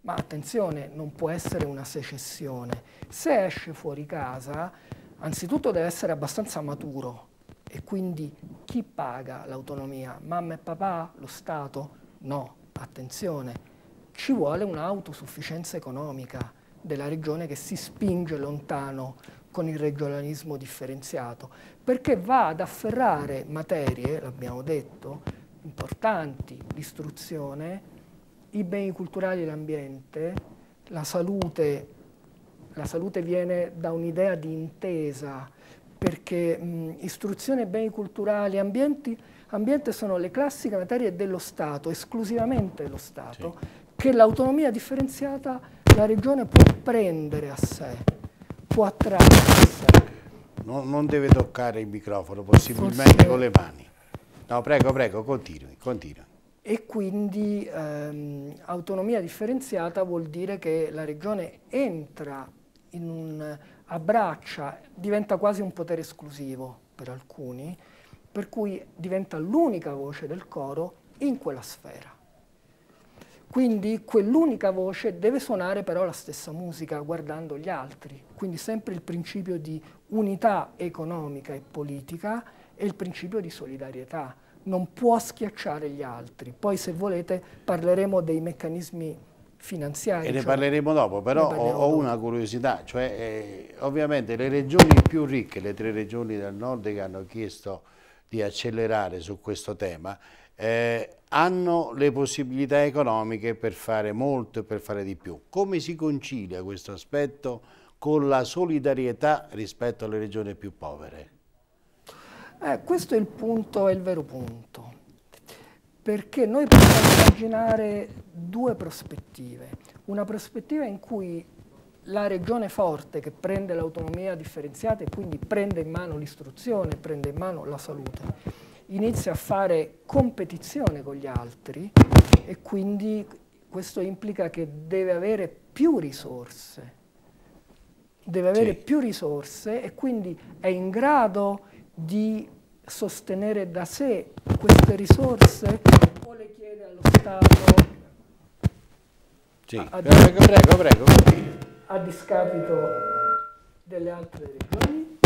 Ma attenzione, non può essere una secessione. Se esce fuori casa, anzitutto deve essere abbastanza maturo e quindi chi paga l'autonomia? Mamma e papà? Lo Stato? No, attenzione, ci vuole un'autosufficienza economica della regione che si spinge lontano con il regionalismo differenziato, perché va ad afferrare materie, l'abbiamo detto, importanti, l'istruzione, i beni culturali e l'ambiente, la salute, la salute viene da un'idea di intesa, perché mh, istruzione, beni culturali, e ambienti, ambiente sono le classiche materie dello Stato, esclusivamente dello Stato, sì. che l'autonomia differenziata la regione può prendere a sé, può attrarre a sé. Non, non deve toccare il microfono, possibilmente Forse... con le mani. No, prego, prego, continui, continui. E quindi ehm, autonomia differenziata vuol dire che la regione entra in un abbraccia, diventa quasi un potere esclusivo per alcuni, per cui diventa l'unica voce del coro in quella sfera. Quindi quell'unica voce deve suonare però la stessa musica guardando gli altri, quindi sempre il principio di unità economica e politica e il principio di solidarietà. Non può schiacciare gli altri. Poi se volete parleremo dei meccanismi finanziari. E ne cioè parleremo dopo, però ho, ho dopo. una curiosità, cioè eh, ovviamente le regioni più ricche, le tre regioni del nord che hanno chiesto di accelerare su questo tema, eh, hanno le possibilità economiche per fare molto e per fare di più. Come si concilia questo aspetto con la solidarietà rispetto alle regioni più povere? Eh, questo è il punto, è il vero punto, perché noi possiamo immaginare due prospettive. Una prospettiva in cui la regione forte che prende l'autonomia differenziata e quindi prende in mano l'istruzione, prende in mano la salute, inizia a fare competizione con gli altri e quindi questo implica che deve avere più risorse, deve avere sì. più risorse e quindi è in grado di sostenere da sé queste risorse o le chiede allo Stato sì. a, a, prego, prego, prego. a discapito delle altre regioni.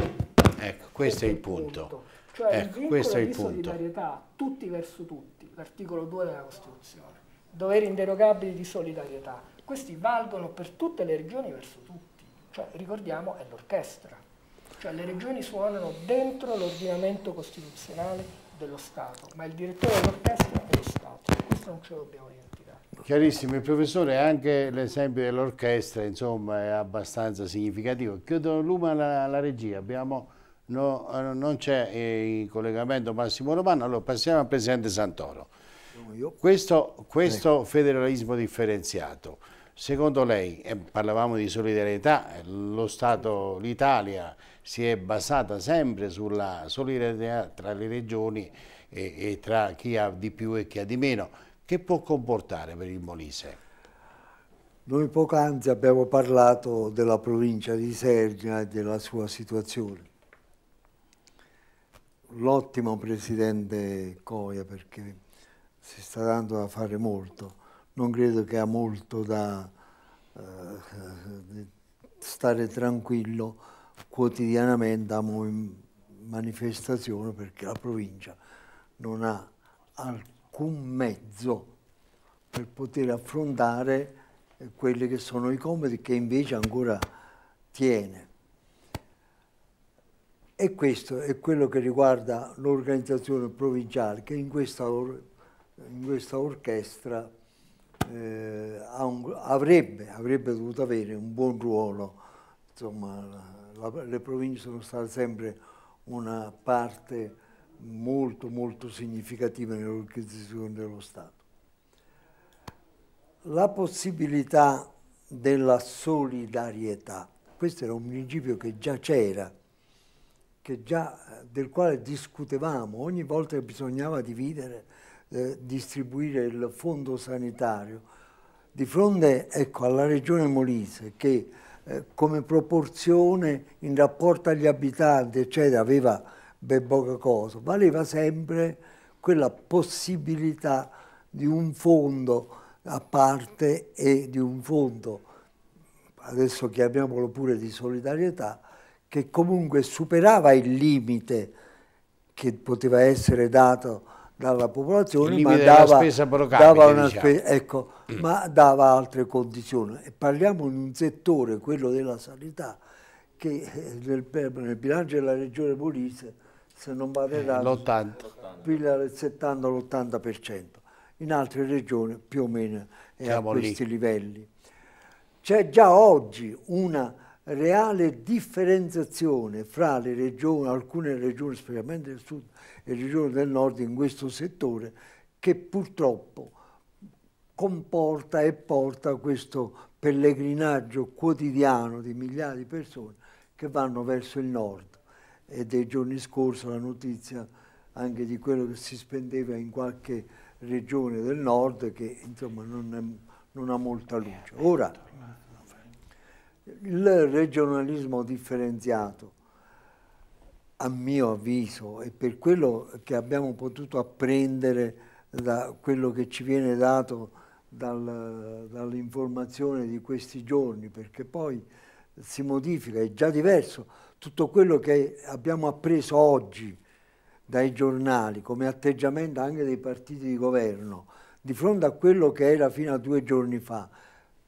Ecco, questo è il punto. punto. Cioè ecco, il vincolo di solidarietà tutti verso tutti, l'articolo 2 della Costituzione. Doveri inderogabili di solidarietà. Questi valgono per tutte le regioni verso tutti. Cioè, ricordiamo, è l'orchestra. Cioè, le regioni suonano dentro l'ordinamento costituzionale dello Stato, ma il direttore dell'orchestra è lo Stato. Questo non ce lo dobbiamo dimenticare. Chiarissimo, il professore anche l'esempio dell'orchestra, insomma, è abbastanza significativo. Chiudo Luma alla regia, abbiamo No, eh, non c'è eh, il collegamento Massimo Romano, allora passiamo al Presidente Santoro. Questo, questo ecco. federalismo differenziato, secondo lei, eh, parlavamo di solidarietà, eh, lo Stato, l'Italia si è basata sempre sulla solidarietà tra le regioni e, e tra chi ha di più e chi ha di meno, che può comportare per il Molise? Noi poc'anzi abbiamo parlato della provincia di Sergia e della sua situazione l'ottimo presidente Coia perché si sta dando da fare molto. Non credo che ha molto da eh, stare tranquillo quotidianamente a manifestazione perché la provincia non ha alcun mezzo per poter affrontare eh, quelli che sono i compiti che invece ancora tiene. E questo è quello che riguarda l'organizzazione provinciale, che in questa, or in questa orchestra eh, avrebbe, avrebbe, dovuto avere un buon ruolo. Insomma, la, le province sono state sempre una parte molto molto significativa nell'organizzazione dello Stato. La possibilità della solidarietà, questo era un principio che già c'era già, eh, del quale discutevamo ogni volta che bisognava dividere, eh, distribuire il fondo sanitario, di fronte ecco, alla regione Molise che eh, come proporzione in rapporto agli abitanti eccetera, aveva ben poca cosa, valeva sempre quella possibilità di un fondo a parte e di un fondo, adesso chiamiamolo pure di solidarietà, che comunque superava il limite che poteva essere dato dalla popolazione, ma dava, capite, dava una diciamo. spesa, ecco, ma dava altre condizioni. E parliamo di un settore, quello della sanità, che eh, nel, nel bilancio della regione Molise, se non varerà, eh, l'80. 70 l'80%. In altre regioni più o meno è Siamo a questi lì. livelli. C'è già oggi una reale differenziazione fra le regioni, alcune regioni, specialmente del sud e le regioni del nord in questo settore, che purtroppo comporta e porta questo pellegrinaggio quotidiano di migliaia di persone che vanno verso il nord. E dei giorni scorsi la notizia anche di quello che si spendeva in qualche regione del nord che insomma non, è, non ha molta luce. Ora, il regionalismo differenziato, a mio avviso, e per quello che abbiamo potuto apprendere da quello che ci viene dato dal, dall'informazione di questi giorni, perché poi si modifica, è già diverso tutto quello che abbiamo appreso oggi dai giornali come atteggiamento anche dei partiti di governo di fronte a quello che era fino a due giorni fa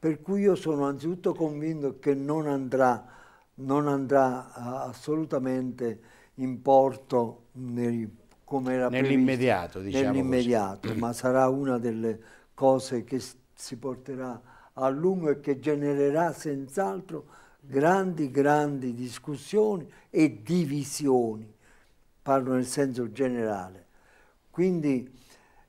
per cui io sono anzitutto convinto che non andrà, non andrà eh, assolutamente in porto nel, come era nell'immediato, diciamo nell'immediato ma sarà una delle cose che si porterà a lungo e che genererà senz'altro grandi, grandi discussioni e divisioni, parlo nel senso generale. Quindi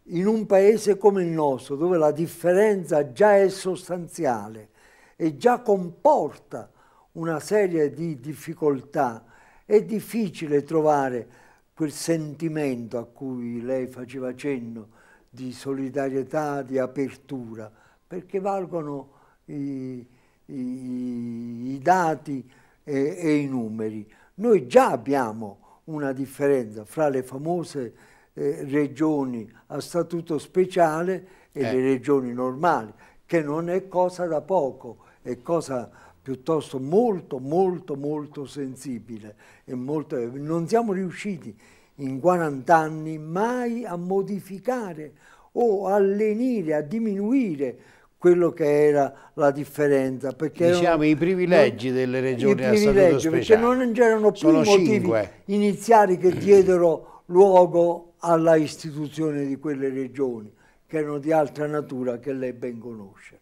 in un paese come il nostro, dove la differenza già è sostanziale e già comporta una serie di difficoltà, è difficile trovare quel sentimento a cui lei faceva cenno di solidarietà, di apertura, perché valgono i, i, i dati e, e i numeri. Noi già abbiamo una differenza fra le famose eh, regioni a statuto speciale e eh. le regioni normali, che non è cosa da poco, è cosa piuttosto molto, molto, molto sensibile. Molto, non siamo riusciti in 40 anni mai a modificare o allenire, a diminuire quello che era la differenza. Perché diciamo erano, i privilegi non, delle regioni a statuto speciale. Perché non c'erano più i motivi cinque. iniziali che diedero luogo alla istituzione di quelle regioni, che erano di altra natura, che lei ben conosce.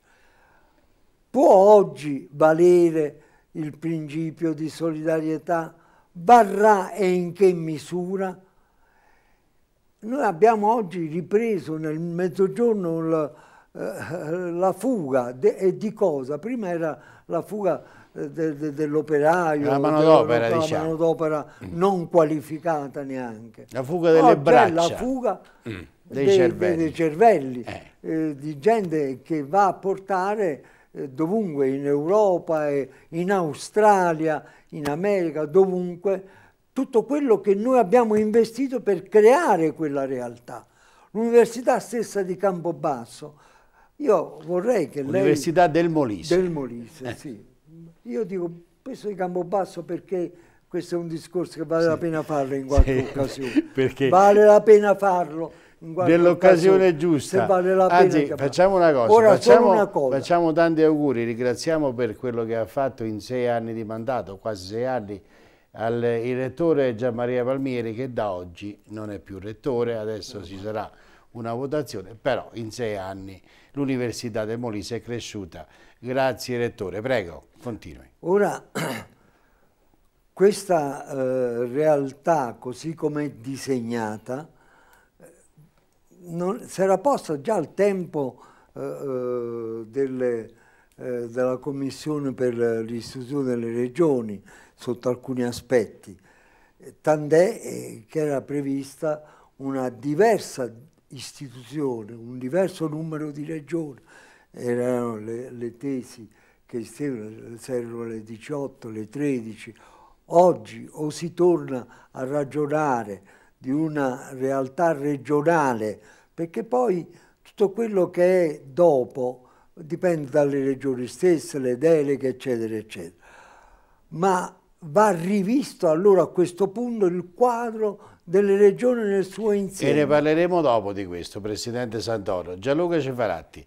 Può oggi valere il principio di solidarietà? Varrà e in che misura? Noi abbiamo oggi ripreso nel mezzogiorno la, eh, la fuga, e di cosa? Prima era la fuga eh, de, de, dell'operaio, la manodopera, della, diciamo. manodopera mm. non qualificata neanche. La fuga delle Oggi braccia. la fuga mm. dei, dei, cervelli, dei cervelli eh. Eh, di gente che va a portare eh, dovunque in Europa, in Australia, in America, dovunque, tutto quello che noi abbiamo investito per creare quella realtà. L'università stessa di Campobasso, io vorrei che lei... L'università del Molise. Del Molise, eh. sì io dico questo di campo basso perché questo è un discorso che vale sì. la pena farlo in qualche sì. occasione. Perché vale la pena farlo. Dell'occasione giusta. Vale Anzi, facciamo una cosa, Ora, facciamo, una cosa. Facciamo tanti auguri, ringraziamo per quello che ha fatto in sei anni di mandato, quasi sei anni, al, il rettore Gianmaria Palmieri che da oggi non è più rettore, adesso ci sarà una votazione, però in sei anni l'Università del Molise è cresciuta Grazie Rettore, prego, continui. Ora, questa eh, realtà così come è disegnata, eh, non, si era posta già al tempo eh, eh, delle, eh, della Commissione per l'istituzione delle regioni sotto alcuni aspetti, tant'è eh, che era prevista una diversa istituzione, un diverso numero di regioni, erano le, le tesi che esistevano, servono le 18, le 13. Oggi o si torna a ragionare di una realtà regionale, perché poi tutto quello che è dopo dipende dalle regioni stesse, le deleghe, eccetera, eccetera. Ma va rivisto allora a questo punto il quadro delle regioni nel suo insieme. E ne parleremo dopo di questo, Presidente Santoro. Gianluca Cefaratti,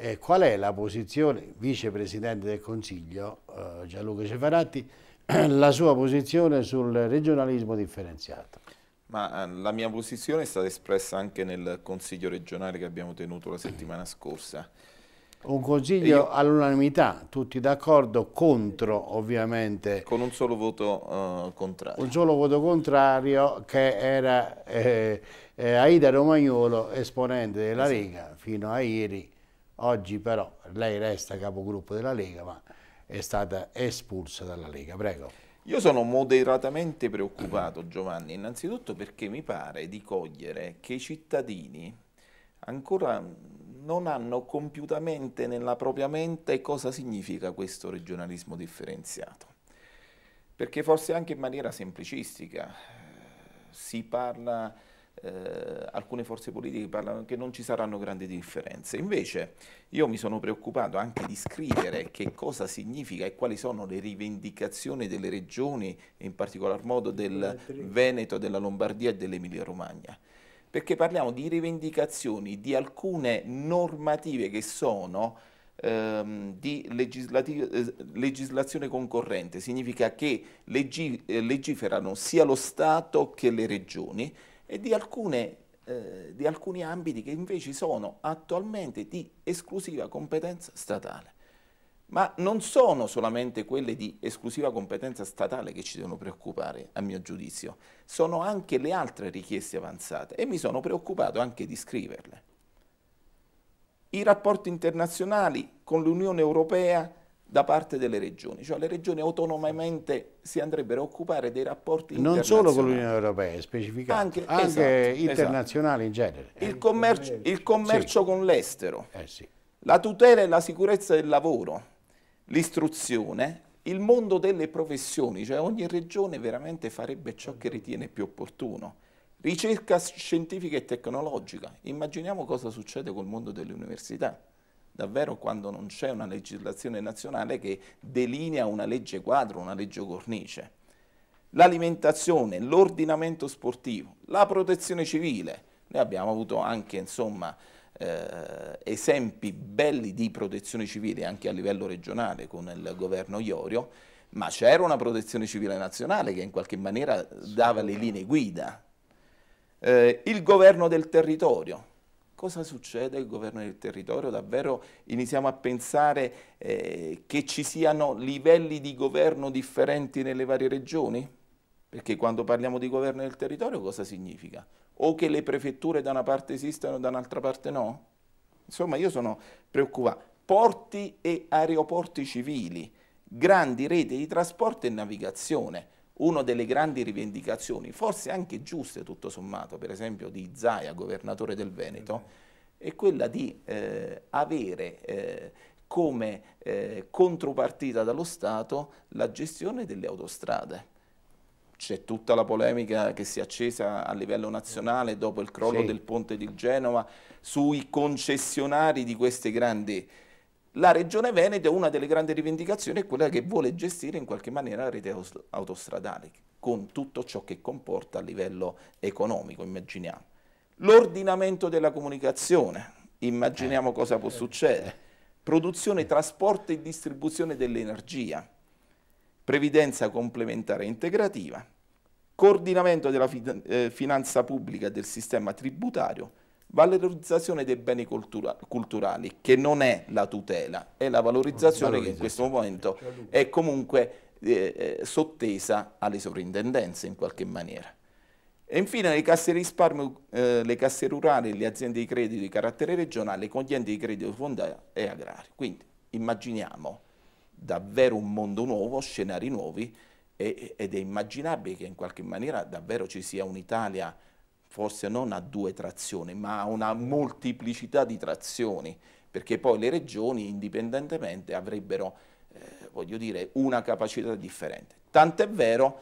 eh, qual è la posizione, vicepresidente del Consiglio eh, Gianluca Cefaratti, la sua posizione sul regionalismo differenziato? Ma eh, la mia posizione è stata espressa anche nel Consiglio regionale che abbiamo tenuto la settimana scorsa. Un consiglio all'unanimità, tutti d'accordo, contro ovviamente. Con un solo voto uh, contrario. Un solo voto contrario che era eh, eh, Aida Romagnolo, esponente della esatto. Lega, fino a ieri Oggi però lei resta capogruppo della Lega, ma è stata espulsa dalla Lega. Prego. Io sono moderatamente preoccupato, Giovanni, innanzitutto perché mi pare di cogliere che i cittadini ancora non hanno compiutamente nella propria mente cosa significa questo regionalismo differenziato. Perché forse anche in maniera semplicistica eh, si parla eh, alcune forze politiche parlano che non ci saranno grandi differenze. Invece io mi sono preoccupato anche di scrivere che cosa significa e quali sono le rivendicazioni delle regioni, in particolar modo del Veneto, della Lombardia e dell'Emilia Romagna. Perché parliamo di rivendicazioni di alcune normative che sono ehm, di eh, legislazione concorrente, significa che legi eh, legiferano sia lo Stato che le regioni e di, alcune, eh, di alcuni ambiti che invece sono attualmente di esclusiva competenza statale. Ma non sono solamente quelle di esclusiva competenza statale che ci devono preoccupare, a mio giudizio, sono anche le altre richieste avanzate e mi sono preoccupato anche di scriverle. I rapporti internazionali con l'Unione Europea da parte delle regioni, cioè le regioni autonomamente si andrebbero a occupare dei rapporti non solo con l'Unione Europea, specificamente, anche, esatto, anche esatto, internazionali esatto. in genere. Il commercio, eh, il commercio sì. con l'estero, eh sì. la tutela e la sicurezza del lavoro, l'istruzione, il mondo delle professioni, cioè ogni regione veramente farebbe ciò che ritiene più opportuno. Ricerca scientifica e tecnologica, immaginiamo cosa succede col mondo delle università davvero quando non c'è una legislazione nazionale che delinea una legge quadro, una legge cornice. L'alimentazione, l'ordinamento sportivo, la protezione civile, noi abbiamo avuto anche insomma, eh, esempi belli di protezione civile anche a livello regionale con il governo Iorio, ma c'era una protezione civile nazionale che in qualche maniera dava le linee guida. Eh, il governo del territorio, cosa succede al governo del territorio? Davvero iniziamo a pensare eh, che ci siano livelli di governo differenti nelle varie regioni? Perché quando parliamo di governo del territorio cosa significa? O che le prefetture da una parte esistono e da un'altra parte no? Insomma io sono preoccupato. Porti e aeroporti civili, grandi reti di trasporto e navigazione una delle grandi rivendicazioni, forse anche giuste tutto sommato, per esempio di Zaia, governatore del Veneto, è quella di eh, avere eh, come eh, contropartita dallo Stato la gestione delle autostrade. C'è tutta la polemica che si è accesa a livello nazionale dopo il crollo sì. del ponte di Genova sui concessionari di queste grandi la Regione Veneto, una delle grandi rivendicazioni è quella che vuole gestire in qualche maniera la rete autostradale, con tutto ciò che comporta a livello economico, immaginiamo. L'ordinamento della comunicazione, immaginiamo eh, cosa può eh, succedere. Eh. Produzione, trasporto e distribuzione dell'energia. Previdenza complementare e integrativa. Coordinamento della finanza pubblica e del sistema tributario Valorizzazione dei beni cultura culturali, che non è la tutela, è la valorizzazione che in questo momento è comunque eh, eh, sottesa alle sovrintendenze in qualche maniera. E infine le casse risparmio, eh, le casse rurali le aziende di credito di carattere regionale con gli enti di credito fondario e agrario. Quindi immaginiamo davvero un mondo nuovo, scenari nuovi e, ed è immaginabile che in qualche maniera davvero ci sia un'Italia forse non a due trazioni, ma a una moltiplicità di trazioni, perché poi le regioni indipendentemente avrebbero, eh, voglio dire, una capacità differente. Tant'è vero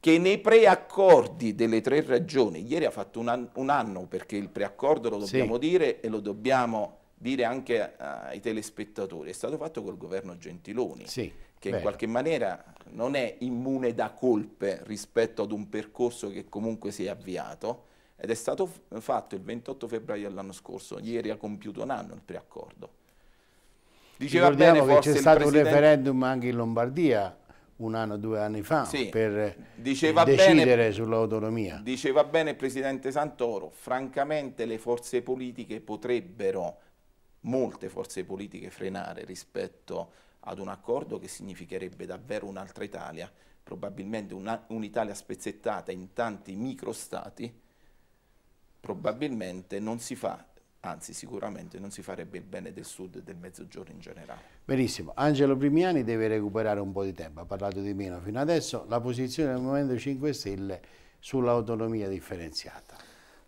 che nei preaccordi delle tre regioni, ieri ha fatto un, an un anno, perché il preaccordo lo dobbiamo sì. dire e lo dobbiamo dire anche ai telespettatori, è stato fatto col governo Gentiloni, sì, che vero. in qualche maniera non è immune da colpe rispetto ad un percorso che comunque si è avviato, ed è stato fatto il 28 febbraio dell'anno scorso, ieri ha compiuto un anno il preaccordo. Diceva Ricordiamo bene, che c'è stato un referendum anche in Lombardia un anno, due anni fa sì, per eh, decidere bene, sull'autonomia. Diceva bene il Presidente Santoro, francamente le forze politiche potrebbero, molte forze politiche, frenare rispetto ad un accordo che significherebbe davvero un'altra Italia, probabilmente un'Italia un spezzettata in tanti microstati, probabilmente non si fa anzi sicuramente non si farebbe il bene del sud e del mezzogiorno in generale. Benissimo, Angelo Primiani deve recuperare un po' di tempo, ha parlato di meno fino adesso, la posizione del Movimento 5 Stelle sull'autonomia differenziata.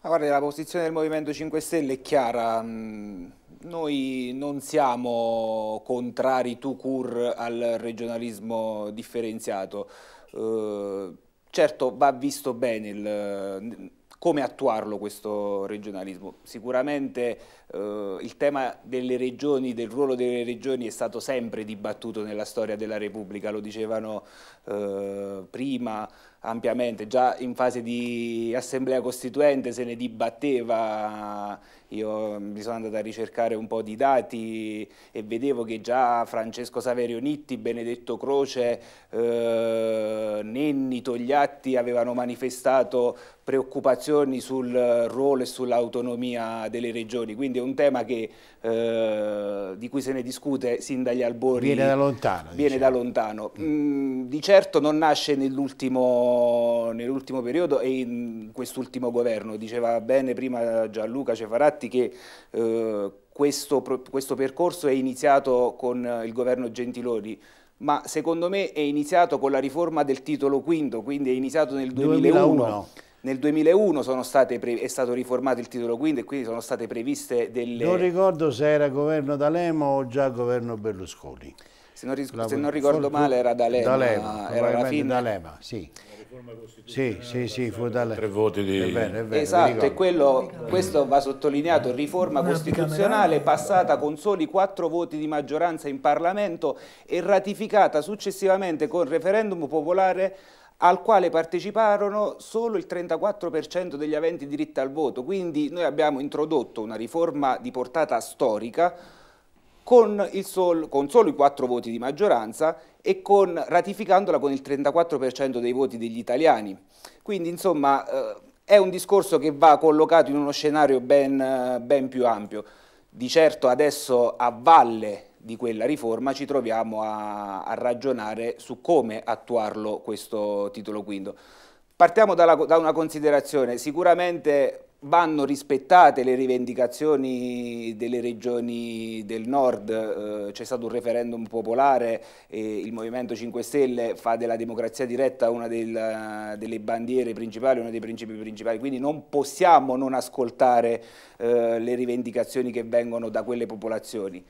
Ma guarda, la posizione del Movimento 5 Stelle è chiara, mm, noi non siamo contrari tu cur al regionalismo differenziato, eh, certo va visto bene il come attuarlo questo regionalismo? Sicuramente eh, il tema delle regioni, del ruolo delle regioni è stato sempre dibattuto nella storia della Repubblica, lo dicevano eh, prima ampiamente, già in fase di assemblea costituente se ne dibatteva, io mi sono andato a ricercare un po' di dati e vedevo che già Francesco Saverio Nitti, Benedetto Croce, eh, Nenni, Togliatti avevano manifestato preoccupazioni sul ruolo e sull'autonomia delle regioni, quindi è un tema che, eh, di cui se ne discute sin dagli albori. Viene da lontano. Viene diciamo. da lontano. Mm. mm, di certo non nasce nell'ultimo nell periodo e in quest'ultimo governo. Diceva bene prima Gianluca Cefaratti che... Eh, questo, questo percorso è iniziato con il governo Gentiloni, ma secondo me è iniziato con la riforma del titolo quinto, quindi è iniziato nel 2001. 2001. Nel 2001 è stato riformato il titolo quinto e quindi sono state previste delle... Non ricordo se era governo D'Alema o già governo Berlusconi. Se non, la, se non ricordo male era D'Alema. D'Alema, era la fine. D'Alema, sì. Sì, sì, sì, fu dalle... Tre voti di... È bene, è bene, esatto, e quello, questo va sottolineato, riforma costituzionale passata con soli quattro voti di maggioranza in Parlamento e ratificata successivamente con referendum popolare al quale parteciparono solo il 34% degli aventi diritto al voto. Quindi noi abbiamo introdotto una riforma di portata storica con, sol, con solo i quattro voti di maggioranza e con, ratificandola con il 34% dei voti degli italiani. Quindi insomma eh, è un discorso che va collocato in uno scenario ben, eh, ben più ampio. Di certo adesso a valle di quella riforma ci troviamo a, a ragionare su come attuarlo questo titolo quinto. Partiamo dalla, da una considerazione, sicuramente vanno rispettate le rivendicazioni delle regioni del nord, eh, c'è stato un referendum popolare, eh, il Movimento 5 Stelle fa della democrazia diretta una del, delle bandiere principali, uno dei principi principali, quindi non possiamo non ascoltare eh, le rivendicazioni che vengono da quelle popolazioni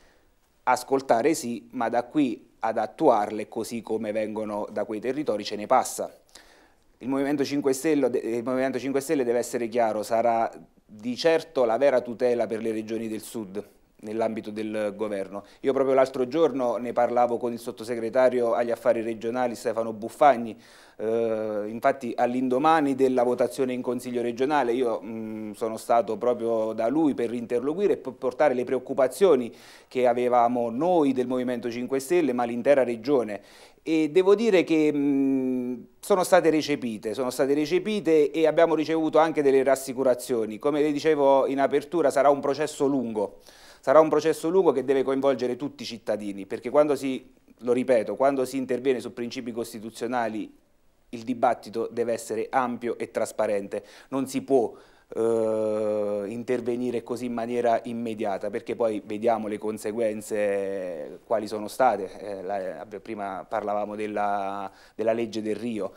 ascoltare sì, ma da qui ad attuarle così come vengono da quei territori ce ne passa. Il Movimento 5 Stelle, il Movimento 5 Stelle deve essere chiaro, sarà di certo la vera tutela per le regioni del sud, nell'ambito del governo. Io proprio l'altro giorno ne parlavo con il sottosegretario agli affari regionali Stefano Buffagni, eh, infatti all'indomani della votazione in Consiglio regionale io mh, mm, sono stato proprio da lui per interloquire e portare le preoccupazioni che avevamo noi del Movimento 5 Stelle ma l'intera regione e devo dire che mh, mm, sono, state recepite, sono state recepite e abbiamo ricevuto anche delle rassicurazioni. Come le dicevo in apertura sarà un processo lungo Sarà un processo lungo che deve coinvolgere tutti i cittadini, perché quando si, lo ripeto, quando si interviene su principi costituzionali il dibattito deve essere ampio e trasparente, non si può eh, intervenire così in maniera immediata perché poi vediamo le conseguenze quali sono state, eh, la, eh, prima parlavamo della, della legge del Rio,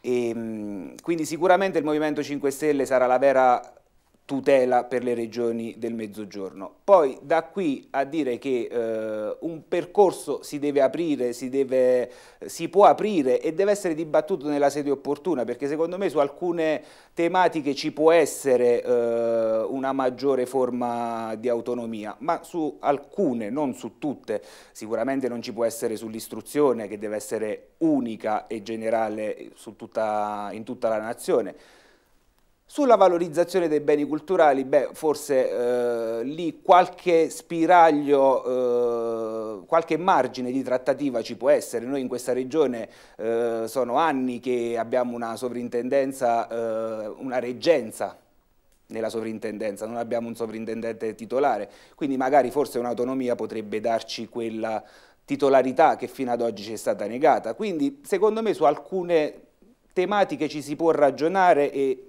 e, ehm, quindi sicuramente il Movimento 5 Stelle sarà la vera tutela per le regioni del Mezzogiorno. Poi da qui a dire che eh, un percorso si deve aprire, si, deve, si, può aprire e deve essere dibattuto nella sede opportuna, perché secondo me su alcune tematiche ci può essere eh, una maggiore forma di autonomia, ma su alcune, non su tutte, sicuramente non ci può essere sull'istruzione che deve essere unica e generale tutta, in tutta la nazione sulla valorizzazione dei beni culturali, beh, forse eh, lì qualche spiraglio, eh, qualche margine di trattativa ci può essere. Noi in questa regione eh, sono anni che abbiamo una sovrintendenza, eh, una reggenza nella sovrintendenza, non abbiamo un sovrintendente titolare, quindi magari forse un'autonomia potrebbe darci quella titolarità che fino ad oggi ci è stata negata. Quindi secondo me su alcune tematiche ci si può ragionare e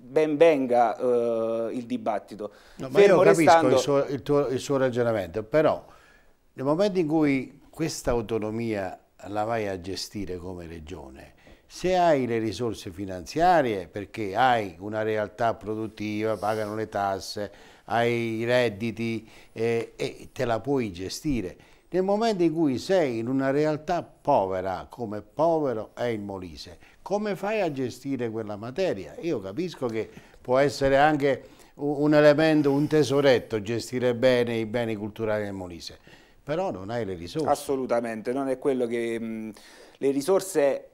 ben venga eh, il dibattito. No, ma Fermo io capisco restando... il, suo, il, tuo, il, suo, ragionamento, però nel momento in cui questa autonomia la vai a gestire come regione, se hai le risorse finanziarie perché hai una realtà produttiva, pagano le tasse, hai i redditi eh, e te la puoi gestire, nel momento in cui sei in una realtà povera, come povero è il Molise, come fai a gestire quella materia? Io capisco che può essere anche un elemento, un tesoretto, gestire bene i beni culturali del Molise, però non hai le risorse. Assolutamente, non è quello che... Mh, mhmm, le risorse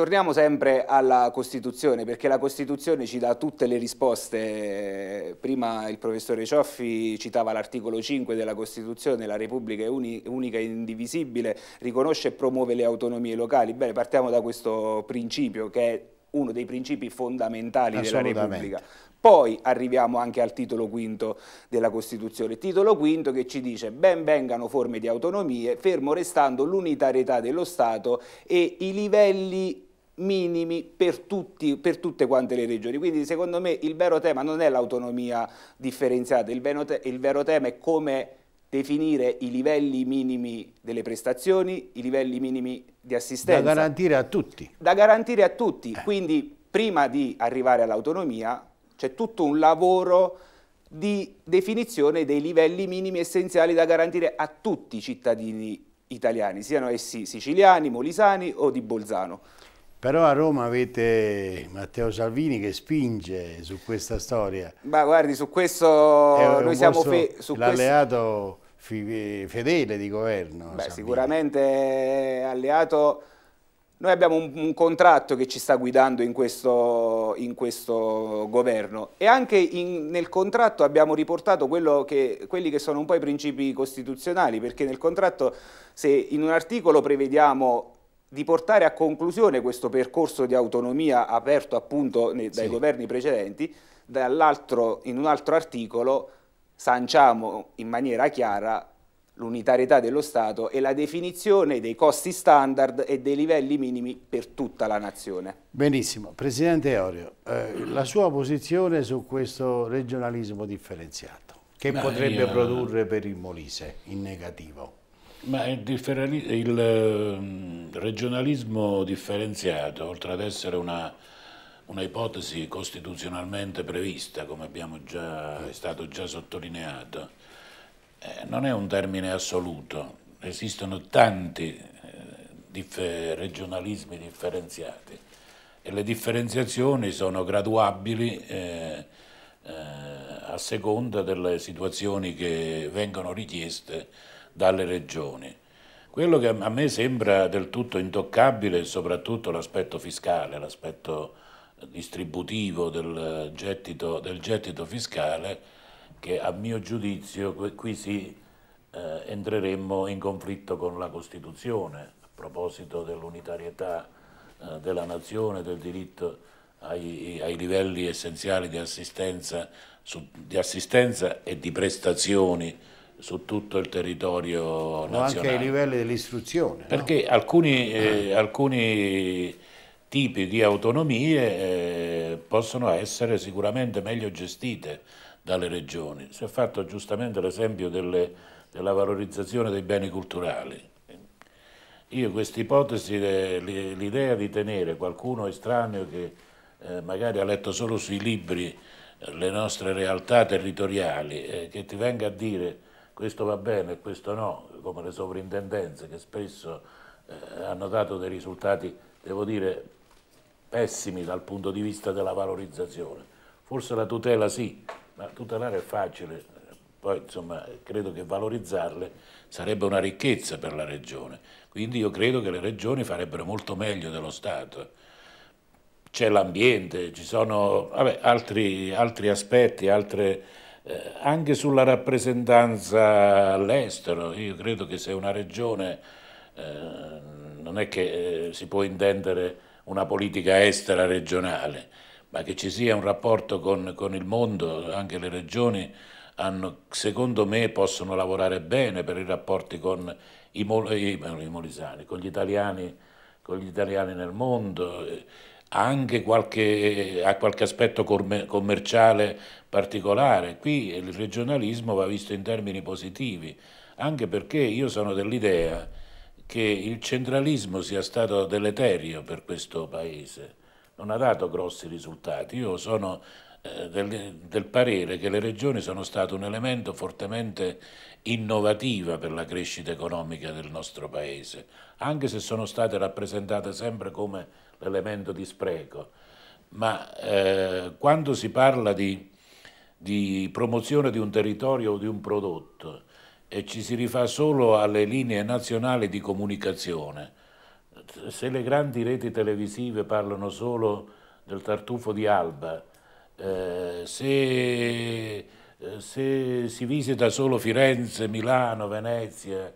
Torniamo sempre alla Costituzione, perché la Costituzione ci dà tutte le risposte. Eh, prima il professore Cioffi citava l'articolo 5 della Costituzione, la Repubblica è unica e indivisibile, riconosce e promuove le autonomie locali. Bene, partiamo da questo principio che è uno dei principi fondamentali della Repubblica. Poi arriviamo anche al titolo quinto della Costituzione, titolo quinto che ci dice ben vengano forme di autonomie, fermo restando l'unitarietà dello Stato e i livelli minimi per, tutti, per, tutte quante le regioni. Quindi secondo me il vero tema non è l'autonomia differenziata, il vero, te, il vero tema è come definire i livelli minimi delle prestazioni, i livelli minimi di assistenza. Da garantire a tutti. Da garantire a tutti, eh. quindi prima di arrivare all'autonomia c'è tutto un lavoro di definizione dei livelli minimi essenziali da garantire a tutti i cittadini italiani, siano essi siciliani, molisani o di Bolzano. Però a Roma avete Matteo Salvini che spinge su questa storia. Ma guardi, su questo noi siamo l'alleato questo... fedele di governo. Beh, sicuramente alleato. Noi abbiamo un, un, contratto che ci sta guidando in questo, in questo governo e anche in, nel contratto abbiamo riportato che, quelli che sono un po' i principi costituzionali, perché nel contratto se in un articolo prevediamo di portare a conclusione questo percorso di autonomia aperto appunto dai sì. governi precedenti, in un altro articolo sanciamo in maniera chiara l'unitarietà dello Stato e la definizione dei costi standard e dei livelli minimi per tutta la nazione. Benissimo. Presidente Orio, eh, la sua posizione su questo regionalismo differenziato, che Ma potrebbe io... produrre per il Molise in negativo? Ma il, il, ehm, regionalismo differenziato, oltre ad essere una, una ipotesi costituzionalmente prevista, come già, mm. è stato già sottolineato, eh, non è un termine assoluto. Esistono tanti eh, dif regionalismi differenziati e le differenziazioni sono graduabili eh, eh a seconda delle situazioni che vengono richieste dalle regioni. Quello che a me sembra del tutto intoccabile è soprattutto l'aspetto fiscale, l'aspetto distributivo del gettito, del gettito, fiscale che a mio giudizio qui si, eh, entreremmo in conflitto con la Costituzione a proposito dell'unitarietà eh, della nazione, del diritto ai, ai livelli essenziali di assistenza, su, di assistenza e di prestazioni su tutto il territorio nazionale. O anche ai livelli dell'istruzione. Perché no? alcuni, eh, alcuni, tipi di autonomie eh, possono essere sicuramente meglio gestite dalle regioni. Si è fatto giustamente l'esempio della valorizzazione dei beni culturali. Io questa ipotesi, eh, l'idea di tenere qualcuno estraneo che eh, magari ha letto solo sui libri eh, le nostre realtà territoriali, eh, che ti venga a dire questo va bene e questo no, come le sovrintendenze che spesso eh, hanno dato dei risultati, devo dire, pessimi dal punto di vista della valorizzazione. Forse la tutela sì, ma tutelare è facile, poi insomma credo che valorizzarle sarebbe una ricchezza per la regione, quindi io credo che le regioni farebbero molto meglio dello Stato. C'è l'ambiente, ci sono vabbè, altri, altri aspetti, altre eh, anche sulla rappresentanza all'estero, io credo che se una regione eh, non è che eh, si può intendere una politica estera regionale, ma che ci sia un rapporto con, con, il mondo, anche le regioni hanno, secondo me possono lavorare bene per i rapporti con i, i, i molisani, con gli italiani, con gli italiani nel mondo anche qualche, a qualche aspetto commerciale particolare. Qui il regionalismo va visto in termini positivi, anche perché io sono dell'idea che il centralismo sia stato deleterio per questo Paese. Non ha dato grossi risultati. Io sono eh, del, del, parere che le regioni sono state un elemento fortemente innovativa per la crescita economica del nostro Paese, anche se sono state rappresentate sempre come l'elemento di spreco, ma eh, quando si parla di, di promozione di un territorio o di un prodotto e ci si rifà solo alle linee nazionali di comunicazione, se le grandi reti televisive parlano solo del tartufo di Alba, eh, se, eh, se si visita solo Firenze, Milano, Venezia,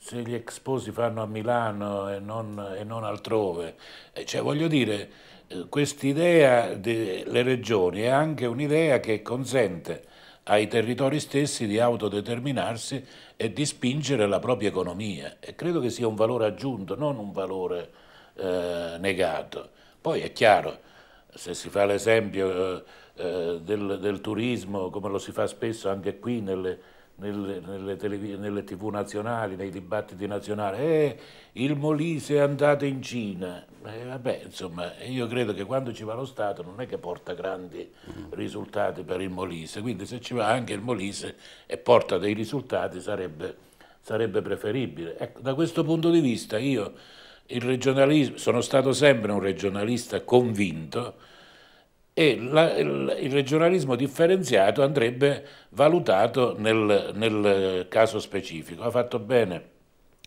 se gli Expo si fanno a Milano e non, e non altrove. Eh, cioè, voglio dire, eh, quest'idea delle regioni è anche un'idea che consente ai territori stessi di autodeterminarsi e di spingere la propria economia. E credo che sia un valore aggiunto, non un valore eh, negato. Poi è chiaro, se si fa l'esempio eh, eh del, del turismo, come lo si fa spesso anche qui nelle nelle, nelle, telev- nelle tv nazionali, nei dibattiti nazionali, eh, il Molise è andato in Cina. Eh, vabbè, insomma, io credo che quando ci va lo Stato non è che porta grandi mm-hmm. risultati per il Molise, quindi se ci va anche il Molise e porta dei risultati sarebbe, sarebbe preferibile. Ecco, da questo punto di vista io il regionalismo, sono stato sempre un regionalista convinto, e la, il, il, regionalismo differenziato andrebbe valutato nel, nel, caso specifico. Ha fatto bene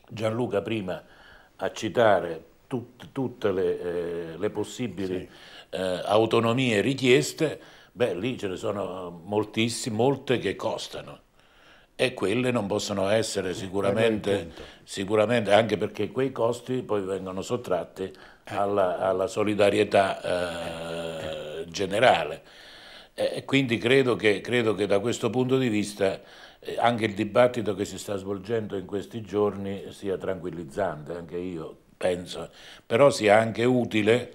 Gianluca prima a citare tut, tutte le, eh, le possibili sì. eh, autonomie richieste, beh lì ce ne sono moltissime, molte che costano e quelle non possono essere eh, sicuramente, sicuramente anche perché quei costi poi vengono sottratti alla, alla solidarietà eh, generale. Eh, quindi credo che, credo che, da questo punto di vista eh, anche il dibattito che si sta svolgendo in questi giorni sia tranquillizzante, anche io penso, però sia anche utile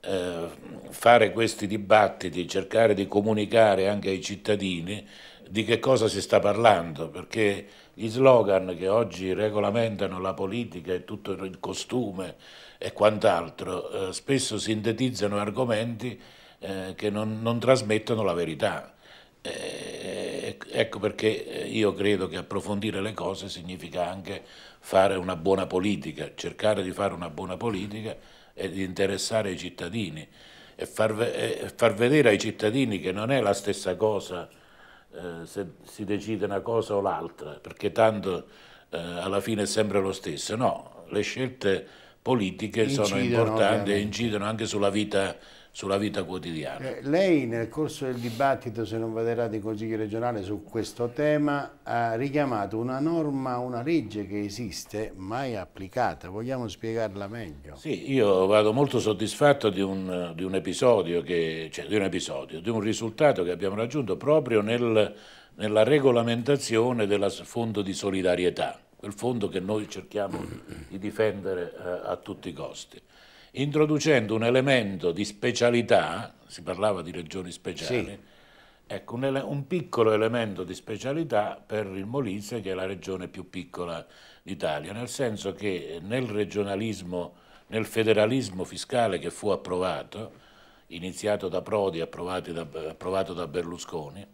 eh, fare questi dibattiti, cercare di comunicare anche ai cittadini di che cosa si sta parlando, perché gli slogan che oggi regolamentano la politica e tutto il costume e quant'altro, eh, spesso sintetizzano argomenti eh, che non, non, trasmettono la verità. Eh, eh ecco perché eh, io credo che approfondire le cose significa anche fare una buona politica, cercare di fare una buona politica e di interessare i cittadini e far, e far vedere ai cittadini che non è la stessa cosa eh, se si decide una cosa o l'altra, perché tanto alla fine è sempre lo stesso. No, le scelte politiche incidono, sono importanti e incidono anche sulla vita, sulla vita quotidiana. Eh, lei nel corso del dibattito, se non vedrà di Consiglio regionale su questo tema, ha richiamato una norma, una legge che esiste, mai applicata. Vogliamo spiegarla meglio? Sì, io vado molto soddisfatto di un, di un episodio, che, cioè di un episodio, di un risultato che abbiamo raggiunto proprio nel, nella regolamentazione del fondo di solidarietà quel fondo che noi cerchiamo di difendere eh, a tutti i costi, introducendo un elemento di specialità, si parlava di regioni speciali, sì. ecco, un, ele un piccolo elemento di specialità per il Molise che è la regione più piccola d'Italia, nel senso che nel regionalismo, nel federalismo fiscale che fu approvato, iniziato da Prodi, approvato da, approvato da Berlusconi,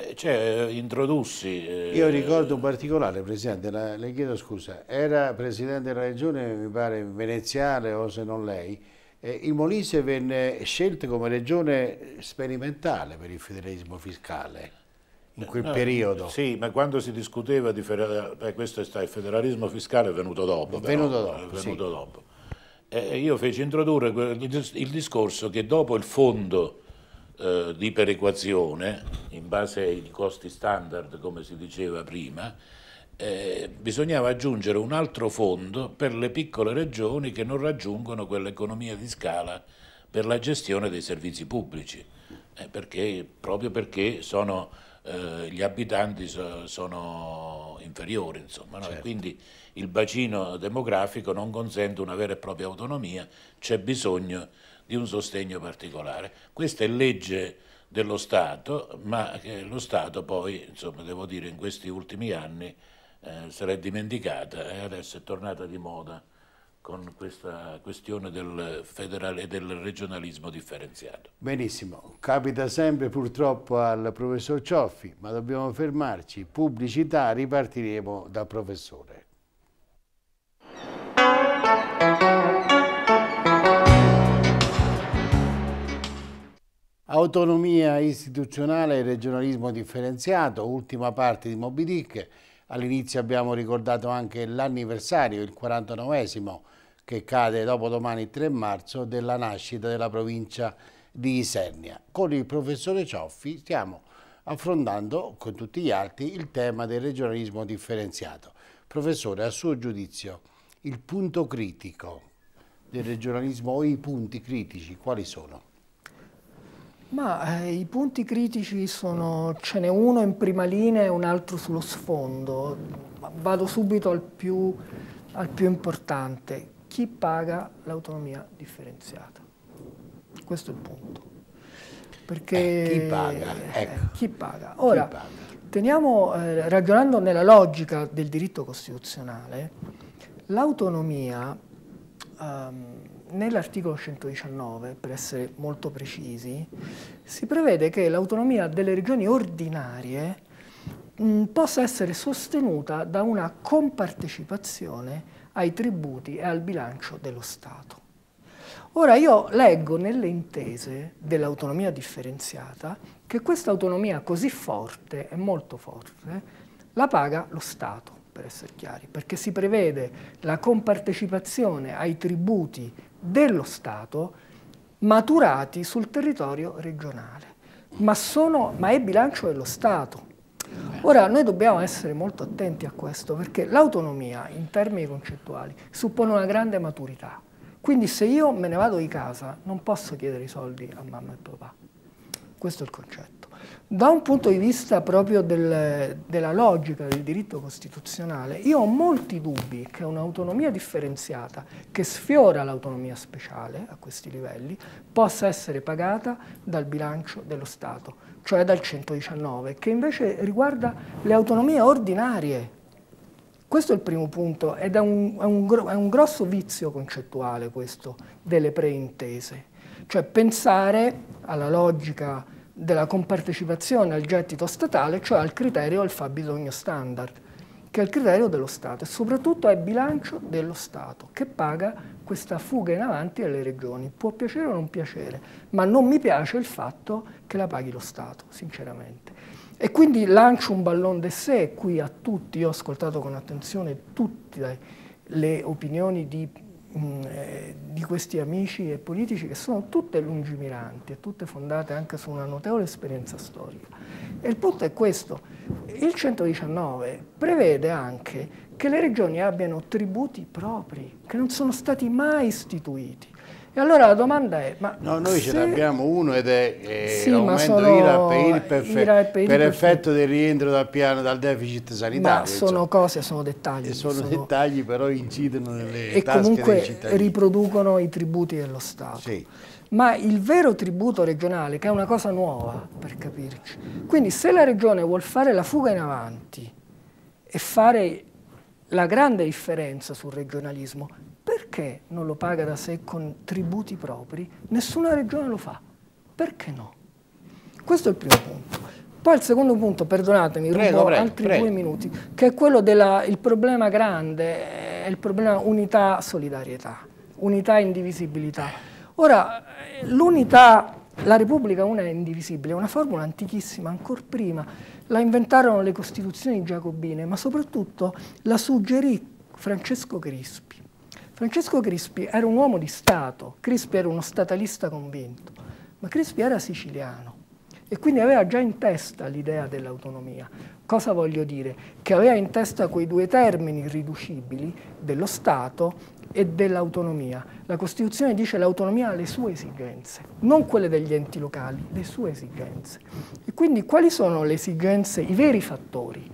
eh, cioè, introdussi... Eh... Io ricordo un particolare, Presidente, la, le chiedo scusa, era Presidente della Regione, mi pare, veneziale o se non lei, eh, il Molise venne scelto come regione sperimentale per il federalismo fiscale in quel no, periodo. Sì, ma quando si discuteva di federalismo... Eh, questo sta, il federalismo fiscale è venuto dopo. È venuto però, eh, dopo. È venuto sì. dopo. Eh, io feci introdurre il, discorso che dopo il fondo eh, di perequazione in base ai costi standard, come si diceva prima, eh, bisognava aggiungere un altro fondo per le piccole regioni che non raggiungono quell'economia di scala per la gestione dei servizi pubblici, eh, perché, proprio perché sono, eh, gli abitanti so, sono inferiori, insomma, no? certo. quindi il bacino demografico non consente una vera e propria autonomia, c'è bisogno di un sostegno particolare. Questa è legge dello Stato, ma eh, lo Stato poi, insomma, devo dire, in questi ultimi anni eh, sarà dimenticata e adesso è tornata di moda con questa questione del federale e del regionalismo differenziato. Benissimo, capita sempre purtroppo al professor Cioffi, ma dobbiamo fermarci, pubblicità, ripartiremo dal professore. Autonomia istituzionale e regionalismo differenziato, ultima parte di Moby Dick. All'inizio abbiamo ricordato anche l'anniversario, il 49esimo, che cade dopodomani 3 marzo, della nascita della provincia di Isernia. Con il professore Cioffi stiamo affrontando, con tutti gli altri, il tema del regionalismo differenziato. Professore, a suo giudizio, il punto critico del regionalismo o i punti critici quali sono? Ma eh, i punti critici sono, ce n'è uno in prima linea e un altro sullo sfondo. Vado subito al più, al più importante. Chi paga l'autonomia differenziata? Questo è il punto. Perché, eh, chi paga? Eh, ecco. Eh, chi paga? Ora, chi paga? Teniamo, eh, ragionando nella logica del diritto costituzionale, l'autonomia... Um, nell'articolo 119, per essere molto precisi, si prevede che l'autonomia delle regioni ordinarie mh, mm, possa essere sostenuta da una compartecipazione ai tributi e al bilancio dello Stato. Ora io leggo nelle intese dell'autonomia differenziata che questa autonomia così forte e molto forte la paga lo Stato, per essere chiari, perché si prevede la compartecipazione ai tributi dello Stato maturati sul territorio regionale, ma, sono, ma è bilancio dello Stato. Ora noi dobbiamo essere molto attenti a questo perché l'autonomia in termini concettuali suppone una grande maturità. Quindi se io me ne vado di casa non posso chiedere i soldi a mamma e papà. Questo è il concetto da un punto di vista proprio del, della logica del diritto costituzionale, io ho molti dubbi che un'autonomia differenziata, che sfiora l'autonomia speciale a questi livelli, possa essere pagata dal bilancio dello Stato, cioè dal 119, che invece riguarda le autonomie ordinarie. Questo è il primo punto, ed è un, è un, è un grosso vizio concettuale questo delle preintese, cioè pensare alla logica della compartecipazione al gettito statale, cioè al criterio del fabbisogno standard, che è il criterio dello Stato e soprattutto è bilancio dello Stato che paga questa fuga in avanti alle regioni. Può piacere o non piacere, ma non mi piace il fatto che la paghi lo Stato, sinceramente. E quindi lancio un ballon de sé qui a tutti, io ho ascoltato con attenzione tutte le opinioni di Mm, eh, di questi amici e politici che sono tutte lungimiranti e tutte fondate anche su una notevole esperienza storica. E il punto è questo, il 119 prevede anche che le regioni abbiano tributi propri, che non sono stati mai istituiti. E allora la domanda è... Ma no, noi se... ce n'abbiamo uno ed è eh, sì, l'aumento IRAP e IRPEF per, effetto del rientro dal, piano, dal deficit sanitario. Ma sono insomma. cose, sono dettagli. E sono, sono, dettagli però incidono nelle e tasche dei E comunque riproducono i tributi dello Stato. Sì ma il vero tributo regionale, che è una cosa nuova per capirci. Quindi se la regione vuole fare la fuga in avanti e fare la grande differenza sul regionalismo, perché non lo paga da sé con tributi propri? Nessuna regione lo fa. Perché no? Questo è il primo punto. Poi il secondo punto, perdonatemi, prego, rubo prego, altri prego. due minuti, che è quello del problema grande, è il problema unità-solidarietà, unità-indivisibilità. Ora, l'unità, la Repubblica una è indivisibile, è una formula antichissima, ancora prima, la inventarono le costituzioni giacobine, ma soprattutto la suggerì Francesco Crispi Francesco Crispi era un uomo di Stato, Crispi era uno statalista convinto, ma Crispi era siciliano e quindi aveva già in testa l'idea dell'autonomia. Cosa voglio dire? Che aveva in testa quei due termini irriducibili dello Stato e dell'autonomia. La Costituzione dice l'autonomia ha le sue esigenze, non quelle degli enti locali, le sue esigenze. E quindi quali sono le esigenze, i veri fattori?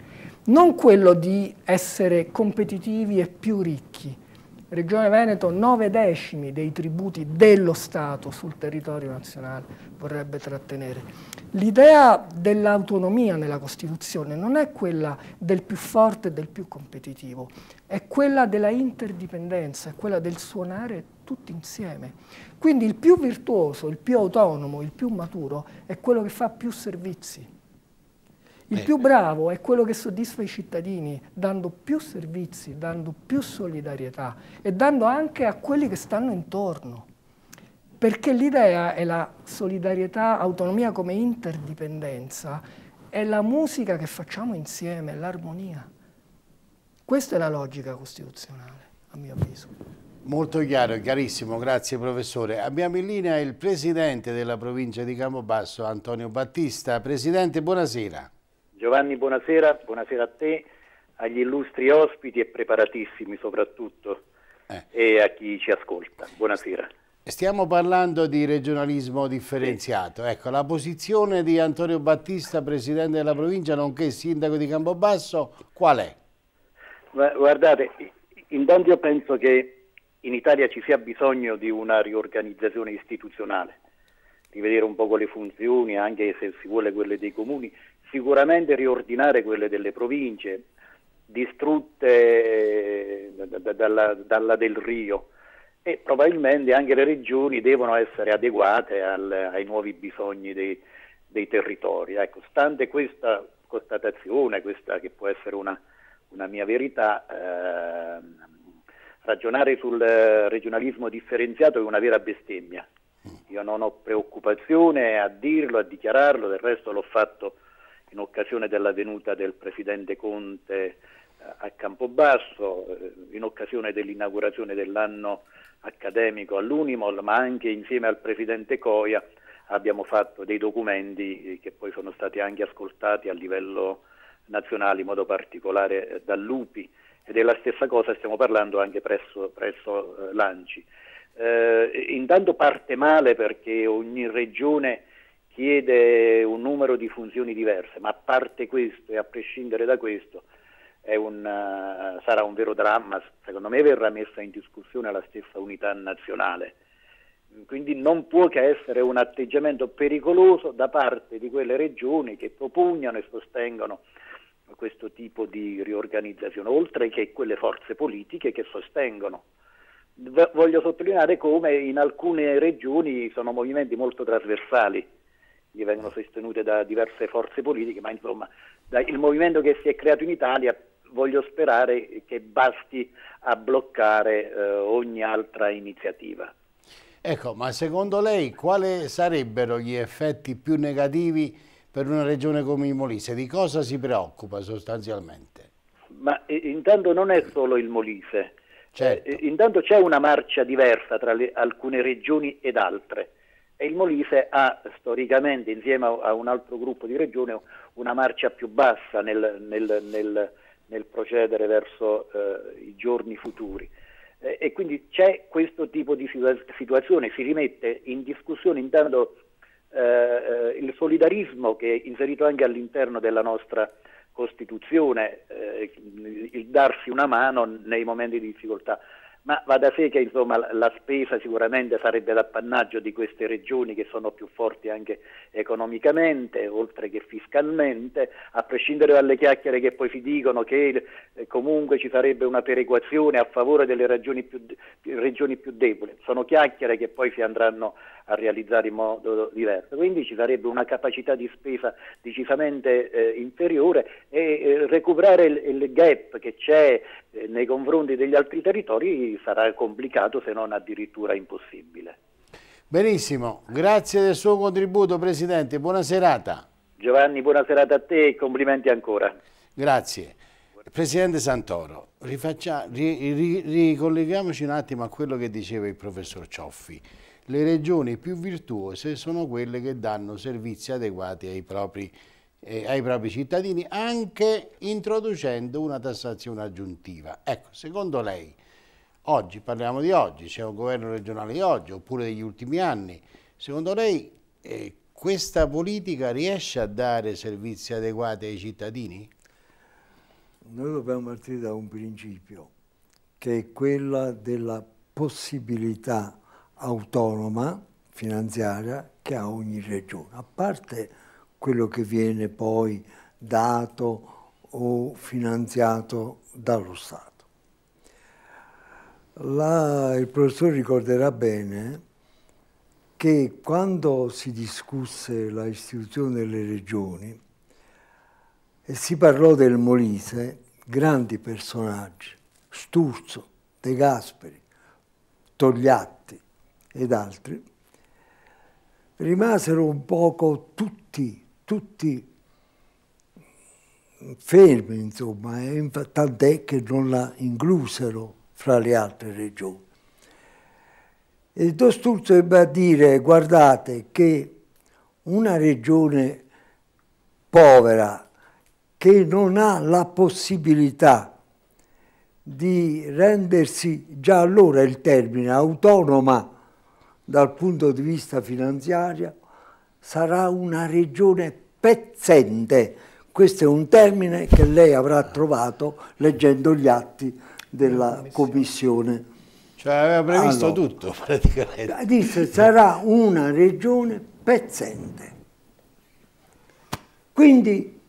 Non quello di essere competitivi e più ricchi, Regione Veneto 9 decimi dei tributi dello Stato sul territorio nazionale vorrebbe trattenere. L'idea dell'autonomia nella Costituzione non è quella del più forte e del più competitivo, è quella della interdipendenza, è quella del suonare tutti insieme. Quindi il più virtuoso, il più autonomo, il più maturo è quello che fa più servizi il eh. più bravo è quello che soddisfa i cittadini, dando più servizi, dando più solidarietà e dando anche a quelli che stanno intorno. Perché l'idea è la solidarietà, autonomia come interdipendenza, è la musica che facciamo insieme, è l'armonia. Questa è la logica costituzionale, a mio avviso. Molto chiaro, chiarissimo, grazie professore. Abbiamo in linea il presidente della provincia di Campobasso, Antonio Battista. Presidente, buonasera. Giovanni, buonasera, buonasera a te, agli illustri ospiti e preparatissimi soprattutto eh. e a chi ci ascolta. Buonasera. Stiamo parlando di regionalismo differenziato. Ecco, la posizione di Antonio Battista, presidente della provincia, nonché sindaco di Campobasso, qual è? Guardate, intanto io penso che in Italia ci sia bisogno di una riorganizzazione istituzionale, di vedere un po' le funzioni, anche se si vuole quelle dei comuni, sicuramente riordinare quelle delle province distrutte eh, dalla, dalla del Rio e probabilmente anche le regioni devono essere adeguate al, ai nuovi bisogni dei, dei territori. Ecco, stante questa constatazione, questa che può essere una, una mia verità, eh, ragionare sul regionalismo differenziato è una vera bestemmia. Io non ho preoccupazione a dirlo, a dichiararlo, del resto l'ho fatto in occasione della venuta del Presidente Conte eh, a Campobasso, eh, in occasione dell'inaugurazione dell'anno accademico all'Unimol, ma anche insieme al Presidente Coia abbiamo fatto dei documenti che poi sono stati anche ascoltati a livello nazionale, in modo particolare eh, dall'UPI e della stessa cosa stiamo parlando anche presso, presso l'ANCI. Eh, intanto parte male perché ogni regione chiede un numero di funzioni diverse, ma a parte questo e a prescindere da questo un, uh, sarà un vero dramma, secondo me verrà messa in discussione la stessa unità nazionale. Quindi non può che essere un atteggiamento pericoloso da parte di quelle regioni che propugnano e sostengono questo tipo di riorganizzazione, oltre che quelle forze politiche che sostengono. Voglio sottolineare come in alcune regioni sono movimenti molto trasversali, che vengono sostenute da diverse forze politiche, ma insomma da, il movimento che si è creato in Italia voglio sperare che basti a bloccare eh, ogni altra iniziativa. Ecco, ma secondo lei quali sarebbero gli effetti più negativi per una regione come il Molise? Di cosa si preoccupa sostanzialmente? Ma eh, intanto non è solo il Molise, eh, Certo. Eh, intanto c'è una marcia diversa tra le, alcune regioni ed altre e il Molise ha storicamente, insieme a un altro gruppo di regione una marcia più bassa nel, nel, nel, nel procedere verso eh, i giorni futuri. Eh, e quindi c'è questo tipo di situazione, si rimette in discussione intanto eh, eh, il solidarismo che è inserito anche all'interno della nostra Costituzione, eh, il darsi una mano nei momenti di difficoltà ma va da sé che insomma, la spesa sicuramente sarebbe l'appannaggio di queste regioni che sono più forti anche economicamente, oltre che fiscalmente, a prescindere dalle chiacchiere che poi si dicono che eh, comunque ci sarebbe una perequazione a favore delle regioni più, regioni più deboli. Sono chiacchiere che poi si andranno a realizzare in modo diverso. Quindi ci sarebbe una capacità di spesa decisamente eh, inferiore e eh, recuperare il, il, gap che c'è eh, nei confronti degli altri territori sarà complicato se non addirittura impossibile. Benissimo, grazie del suo contributo Presidente, buona serata. Giovanni, buona serata a te e complimenti ancora. Grazie. Presidente Santoro, rifaccia, ri, ri, ricolleghiamoci un attimo a quello che diceva il professor Cioffi. Le regioni più virtuose sono quelle che danno servizi adeguati ai propri, eh, ai propri cittadini, anche introducendo una tassazione aggiuntiva. Ecco, secondo lei Oggi, parliamo di oggi, c'è un governo regionale di oggi oppure degli ultimi anni. Secondo lei eh, questa politica riesce a dare servizi adeguati ai cittadini? Noi dobbiamo partire da un principio, che è quello della possibilità autonoma finanziaria che ha ogni regione, a parte quello che viene poi dato o finanziato dallo Stato. La, il professore ricorderà bene che quando si discusse la istituzione delle regioni e si parlò del Molise, grandi personaggi, Sturzo, De Gasperi, Togliatti ed altri, rimasero un poco tutti, tutti fermi, insomma, tant'è che non la inclusero fra le altre regioni. Il Dosturzo ebbe a dire, guardate, che una regione povera che non ha la possibilità di rendersi, già allora il termine, autonoma dal punto di vista finanziario, sarà una regione pezzente. Questo è un termine che lei avrà trovato leggendo gli atti della commissione. Cioè aveva previsto allora, tutto praticamente. Disse sarà una regione pezzente. Quindi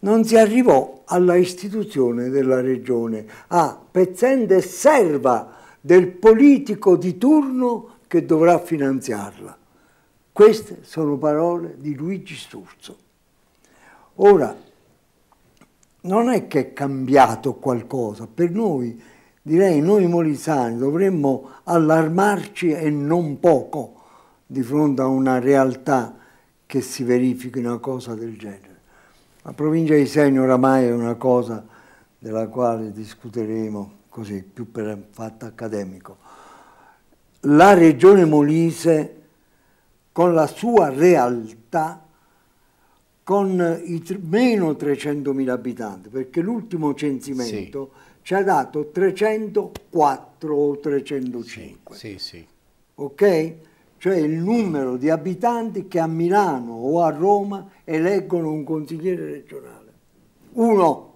non si arrivò alla istituzione della regione, a ah, pezzente serva del politico di turno che dovrà finanziarla. Queste sono parole di Luigi Sturzo. Ora, non è che è cambiato qualcosa, per noi, direi noi molisani, dovremmo allarmarci e non poco di fronte a una realtà che si verifichi una cosa del genere. La provincia di Senio oramai è una cosa della quale discuteremo così, più per fatto accademico. La regione Molise con la sua realtà con i meno 300.000 abitanti, perché l'ultimo censimento sì. ci ha dato 304 o 305. Sì, sì, ok? Cioè il numero di abitanti che a Milano o a Roma eleggono un consigliere regionale. Uno.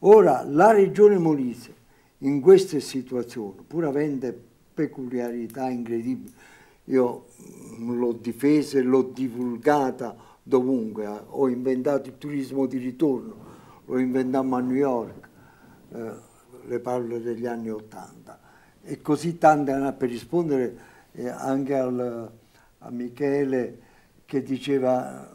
Ora, la regione Molise, in queste situazioni, pur avendo peculiarità incredibili, io l'ho difesa e l'ho divulgata, dovunque, eh. ho inventato il turismo di ritorno, lo inventammo a New York, eh, le parlo degli anni Ottanta. E così tante per rispondere eh, anche al, a Michele che diceva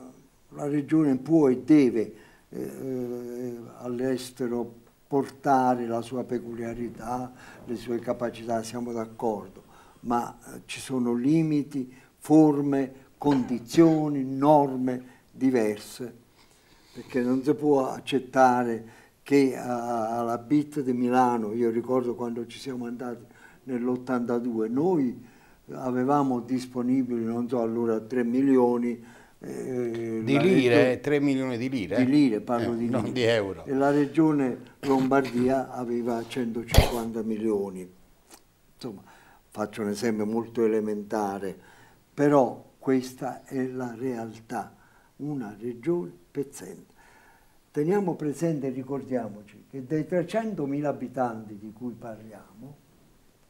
la regione può e deve eh, eh all'estero portare la sua peculiarità, le sue capacità, siamo d'accordo, ma eh, ci sono limiti, forme, condizioni, norme diverse, perché non si può accettare che eh, alla BIT di Milano, io ricordo quando ci siamo andati nell'82, noi avevamo disponibili, non so, allora 3 milioni. Eh, di lire, eh, 3 milioni di lire? Di lire, parlo eh, di lire. di euro. E la regione Lombardia aveva 150 milioni. Insomma, faccio un esempio molto elementare, però questa è la realtà, una regione pezzente. Teniamo presente e ricordiamoci che dei 300.000 abitanti di cui parliamo,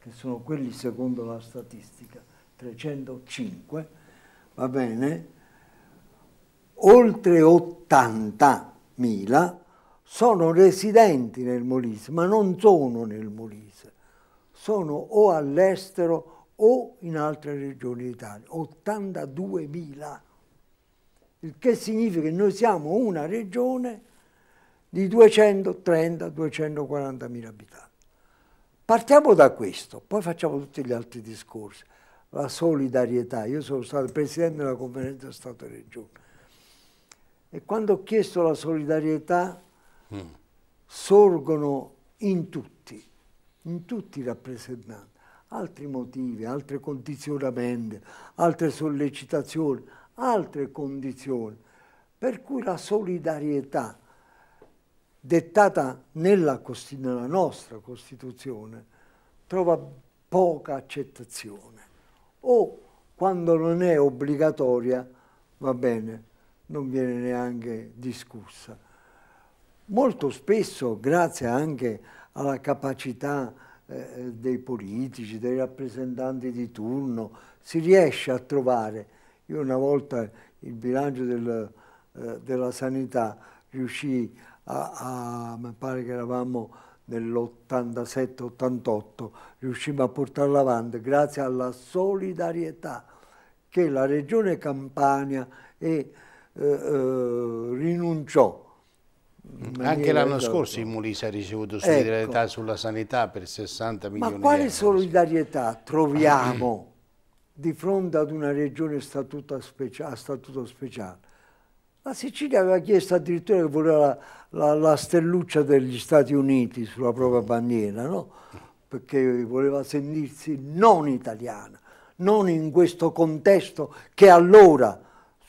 che sono quelli secondo la statistica, 305, va bene, oltre 80.000 sono residenti nel Molise, ma non sono nel Molise, sono o all'estero o in altre regioni d'Italia, 82.000. Il che significa che noi siamo una regione di 230-240.000 abitanti. Partiamo da questo, poi facciamo tutti gli altri discorsi. La solidarietà, io sono stato presidente della conferenza Stato-Regione e quando ho chiesto la solidarietà mm. sorgono in tutti, in tutti i rappresentanti altri motivi, altri condizionamenti, altre sollecitazioni, altre condizioni. Per cui la solidarietà dettata nella, nella nostra Costituzione trova poca accettazione o quando non è obbligatoria, va bene, non viene neanche discussa. Molto spesso, grazie anche alla capacità eh, eh, dei politici, dei rappresentanti di turno, si riesce a trovare. Io una volta il bilancio del, eh, della sanità riuscì a, a, mi pare che eravamo nell'87-88, riuscimmo a portarla avanti grazie alla solidarietà che la regione Campania e, eh, eh rinunciò anche l'anno scorso il Molise ha ricevuto solidarietà ecco. sulla sanità per 60 milioni di euro. Ma quale solidarietà troviamo di fronte ad una regione statuta speciale, a statuto speciale? La Sicilia aveva chiesto addirittura che voleva la, la, la stelluccia degli Stati Uniti sulla propria bandiera, no? perché voleva sentirsi non italiana, non in questo contesto che allora,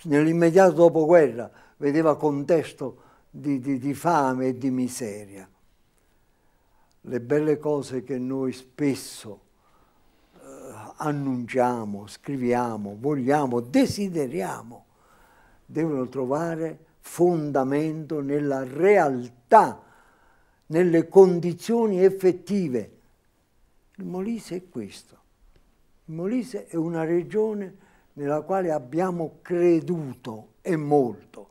nell'immediato dopoguerra, vedeva contesto di, di, di fame e di miseria. Le belle cose che noi spesso eh, annunciamo, scriviamo, vogliamo, desideriamo, devono trovare fondamento nella realtà, nelle condizioni effettive. Il Molise è questo. Il Molise è una regione nella quale abbiamo creduto e molto.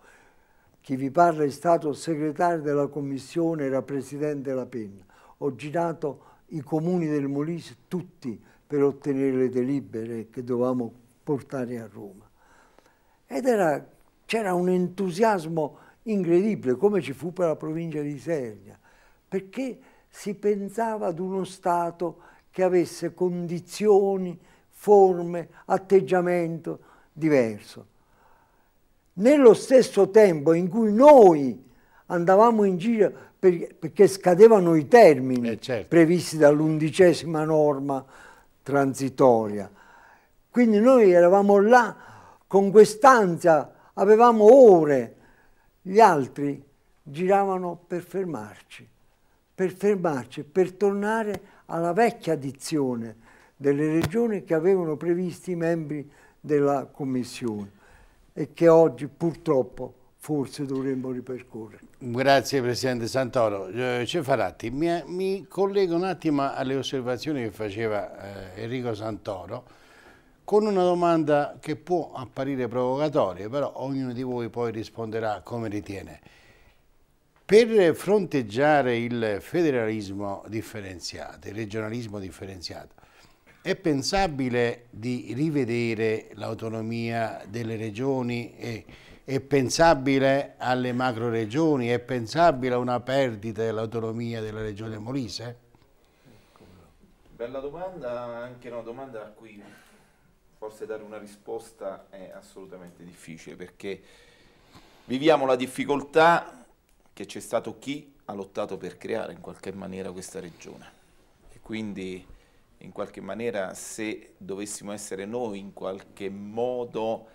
Chi vi parla è stato segretario della commissione, era presidente della Penna. Ho girato i comuni del Molise tutti per ottenere le delibere che dovevamo portare a Roma. Ed c'era un entusiasmo incredibile, come ci fu per la provincia di Sernia, perché si pensava ad uno Stato che avesse condizioni, forme, atteggiamento diverso nello stesso tempo in cui noi andavamo in giro per, perché scadevano i termini eh certo. previsti dall'undicesima norma transitoria. Quindi noi eravamo là con quest'ansia, avevamo ore, gli altri giravano per fermarci, per fermarci, per tornare alla vecchia dizione delle regioni che avevano previsto i membri della commissione e che oggi purtroppo forse dovremmo ripercorrere. Grazie Presidente Santoro. Eh, Cefaratti, mi, mi, collego un attimo alle osservazioni che faceva eh, Enrico Santoro con una domanda che può apparire provocatoria, però ognuno di voi poi risponderà come ritiene. Per fronteggiare il federalismo differenziato, il regionalismo differenziato, è pensabile di rivedere l'autonomia delle regioni? È, è pensabile alle macro regioni? È pensabile a una perdita dell'autonomia della regione Molise? Bella domanda, anche una domanda a cui forse dare una risposta è assolutamente difficile perché viviamo la difficoltà che c'è stato chi ha lottato per creare in qualche maniera questa regione. E quindi in qualche maniera se dovessimo essere noi in qualche modo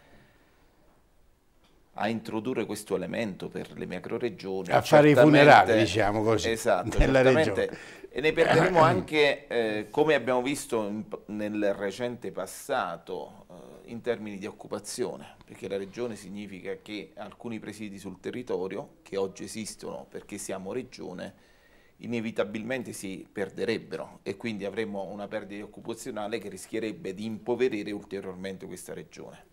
a introdurre questo elemento per le macroregioni. A fare i funerali, diciamo così, esatto, nella regione. E ne perderemo anche, eh, come abbiamo visto in, nel recente passato, eh, in termini di occupazione, perché la regione significa che alcuni presidi sul territorio, che oggi esistono perché siamo regione, inevitabilmente si perderebbero e quindi avremmo una perdita occupazionale che rischierebbe di impoverire ulteriormente questa regione.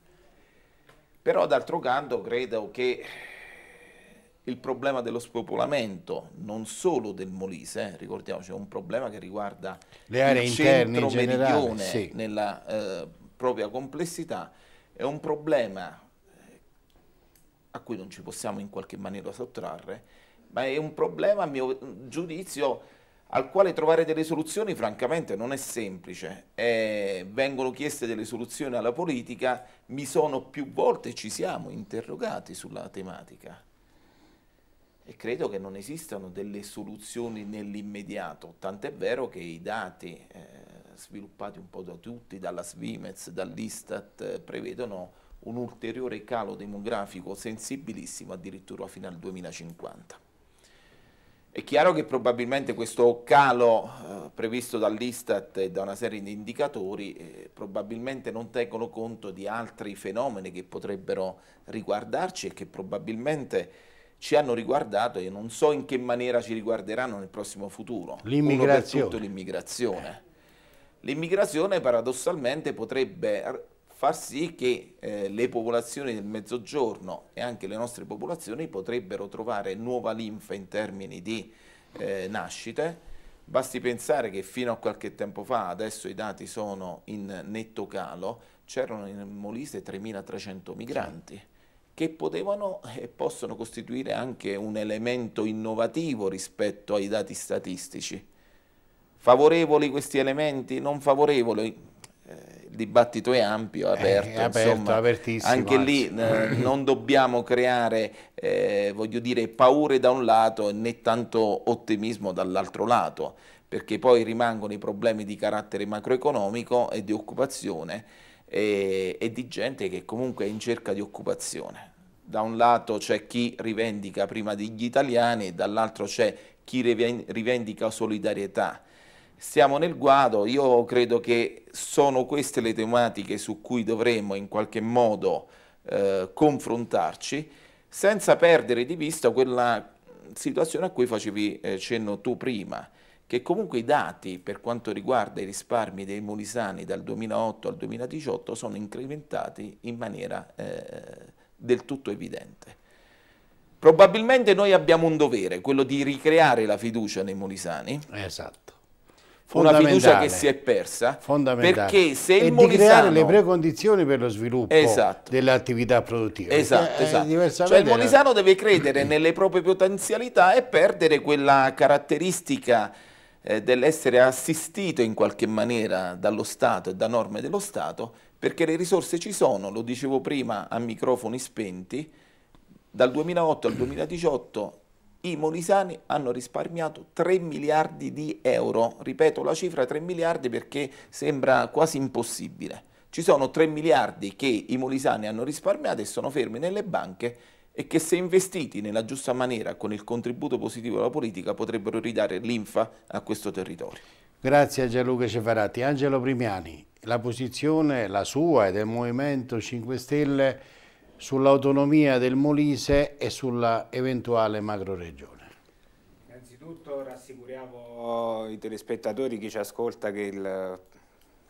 Però d'altro canto credo che il problema dello spopolamento non solo del Molise, eh, ricordiamoci, è un problema che riguarda le aree interne in generale, sì. nella eh, propria complessità, è un problema eh, a cui non ci possiamo in qualche maniera sottrarre ma è un problema a mio giudizio al quale trovare delle soluzioni francamente non è semplice. Eh, vengono chieste delle soluzioni alla politica, mi sono più volte, ci siamo interrogati sulla tematica e credo che non esistano delle soluzioni nell'immediato, tant'è vero che i dati eh, sviluppati un po' da tutti, dalla Svimez, dall'Istat, eh, prevedono un ulteriore calo demografico sensibilissimo addirittura fino al 2050. È chiaro che probabilmente questo calo eh, previsto dall'Istat e da una serie di indicatori eh, probabilmente non tengono conto di altri fenomeni che potrebbero riguardarci e che probabilmente ci hanno riguardato e non so in che maniera ci riguarderanno nel prossimo futuro. L'immigrazione. l'immigrazione. L'immigrazione paradossalmente potrebbe far sì che eh, le popolazioni del mezzogiorno e anche le nostre popolazioni potrebbero trovare nuova linfa in termini di eh, nascite. Basti pensare che fino a qualche tempo fa, adesso i dati sono in netto calo, c'erano in Molise 3.300 migranti che potevano e possono costituire anche un elemento innovativo rispetto ai dati statistici. Favorevoli questi elementi? Non favorevoli? Eh, il dibattito è ampio, eh, aperto, è aperto insomma, apertissimo. Anche lì eh, non dobbiamo creare, eh, voglio dire, paure da un lato né tanto ottimismo dall'altro lato, perché poi rimangono i problemi di carattere macroeconomico e di occupazione e, e di gente che comunque è in cerca di occupazione. Da un lato c'è chi rivendica prima degli italiani, dall'altro c'è chi rivendica solidarietà siamo nel guado, io credo che sono queste le tematiche su cui dovremmo in qualche modo eh, confrontarci senza perdere di vista quella situazione a cui facevi eh, cenno tu prima, che comunque i dati per quanto riguarda i risparmi dei molisani dal 2008 al 2018 sono incrementati in maniera eh, del tutto evidente. Probabilmente noi abbiamo un dovere, quello di ricreare la fiducia nei molisani. Esatto una fiducia che si è persa perché se il e molisano... di creare le precondizioni per lo sviluppo esatto. dell'attività produttiva esatto, eh, eh, esatto. Cioè, il molisano deve credere nelle proprie potenzialità e perdere quella caratteristica eh, dell'essere assistito in qualche maniera dallo Stato e da norme dello Stato perché le risorse ci sono, lo dicevo prima a microfoni spenti, dal 2008 al 2018 i molisani hanno risparmiato 3 miliardi di euro. Ripeto la cifra 3 miliardi perché sembra quasi impossibile. Ci sono 3 miliardi che i molisani hanno risparmiato e sono fermi nelle banche e che se investiti nella giusta maniera con il contributo positivo della politica potrebbero ridare linfa a questo territorio. Grazie a Gianluca Cefaratti. Angelo Primiani, la posizione, la sua e del Movimento 5 Stelle sull'autonomia del Molise e sulla eventuale macroregione. Innanzitutto rassicuriamo i telespettatori, chi ci ascolta, che il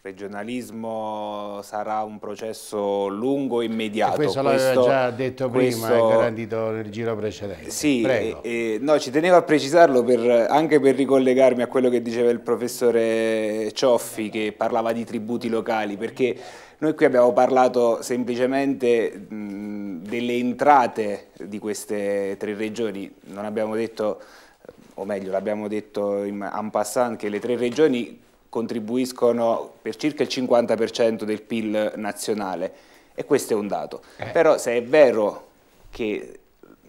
il regionalismo sarà un processo lungo e immediato. E questo, questo l'aveva già detto questo, prima, garantito nel giro precedente. Sì, e, e, no, ci tenevo a precisarlo per, anche per ricollegarmi a quello che diceva il professore Cioffi che parlava di tributi locali, perché noi qui abbiamo parlato semplicemente mh, delle entrate di queste tre regioni, non abbiamo detto o meglio l'abbiamo detto in, en passant che le tre regioni contribuiscono per circa il 50% del PIL nazionale e questo è un dato. Eh. Però se è vero che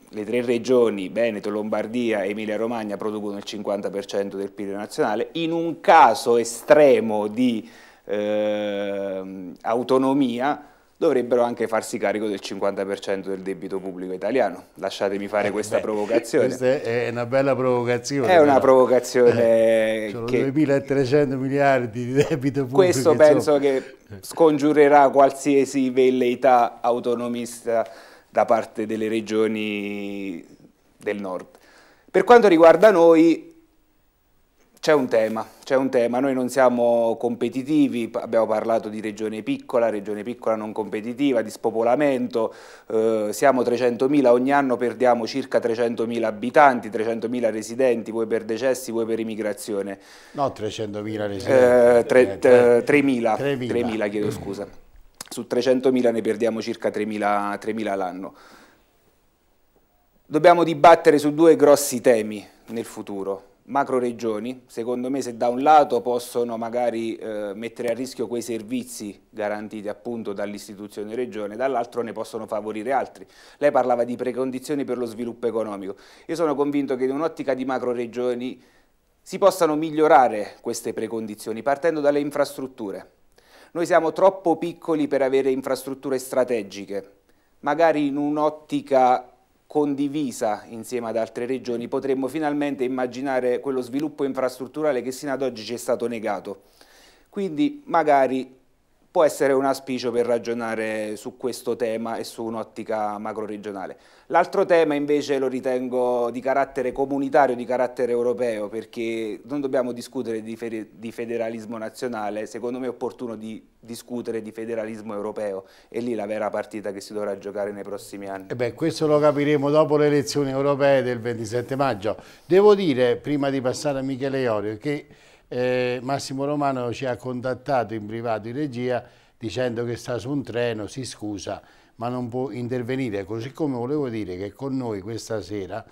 le tre regioni, Veneto, Lombardia e Emilia-Romagna, producono il 50% del PIL nazionale, in un caso estremo di eh, autonomia dovrebbero anche farsi carico del 50% del debito pubblico italiano. Lasciatemi fare eh, questa beh, provocazione. Questa è una bella provocazione. È però. una provocazione. Eh, sono 2.300 miliardi di debito pubblico. Questo insomma. penso che scongiurerà qualsiasi velleità autonomista da parte delle regioni del nord. Per quanto riguarda noi, c'è un tema, c'è un tema, noi non siamo competitivi, abbiamo parlato di regione piccola, regione piccola non competitiva, di spopolamento, eh, siamo 300.000, ogni anno perdiamo circa 300.000 abitanti, 300.000 residenti, vuoi per decessi, vuoi per immigrazione. No, 300.000 eh, residenti. Eh, eh 3.000, 3.000 chiedo scusa. Su 300.000 ne perdiamo circa 3.000 l'anno. Dobbiamo dibattere su due grossi temi nel futuro macro regioni, secondo me se da un lato possono magari eh, mettere a rischio quei servizi garantiti appunto dall'istituzione regione, dall'altro ne possono favorire altri. Lei parlava di precondizioni per lo sviluppo economico. Io sono convinto che in un'ottica di macro regioni si possano migliorare queste precondizioni partendo dalle infrastrutture. Noi siamo troppo piccoli per avere infrastrutture strategiche, magari in un'ottica condivisa insieme ad altre regioni potremmo finalmente immaginare quello sviluppo infrastrutturale che sino ad oggi ci è stato negato. Quindi magari può essere un auspicio per ragionare su questo tema e su un'ottica macro-regionale. L'altro tema invece lo ritengo di carattere comunitario, di carattere europeo, perché non dobbiamo discutere di, fe di federalismo nazionale, secondo me è opportuno di discutere di federalismo europeo è lì la vera partita che si dovrà giocare nei prossimi anni. E beh, questo lo capiremo dopo le elezioni europee del 27 maggio. Devo dire, prima di passare a Michele Iorio, che eh, Massimo Romano ci ha contattato in privato in regia dicendo che sta su un treno, si scusa, ma non può intervenire. Così come volevo dire che con noi questa sera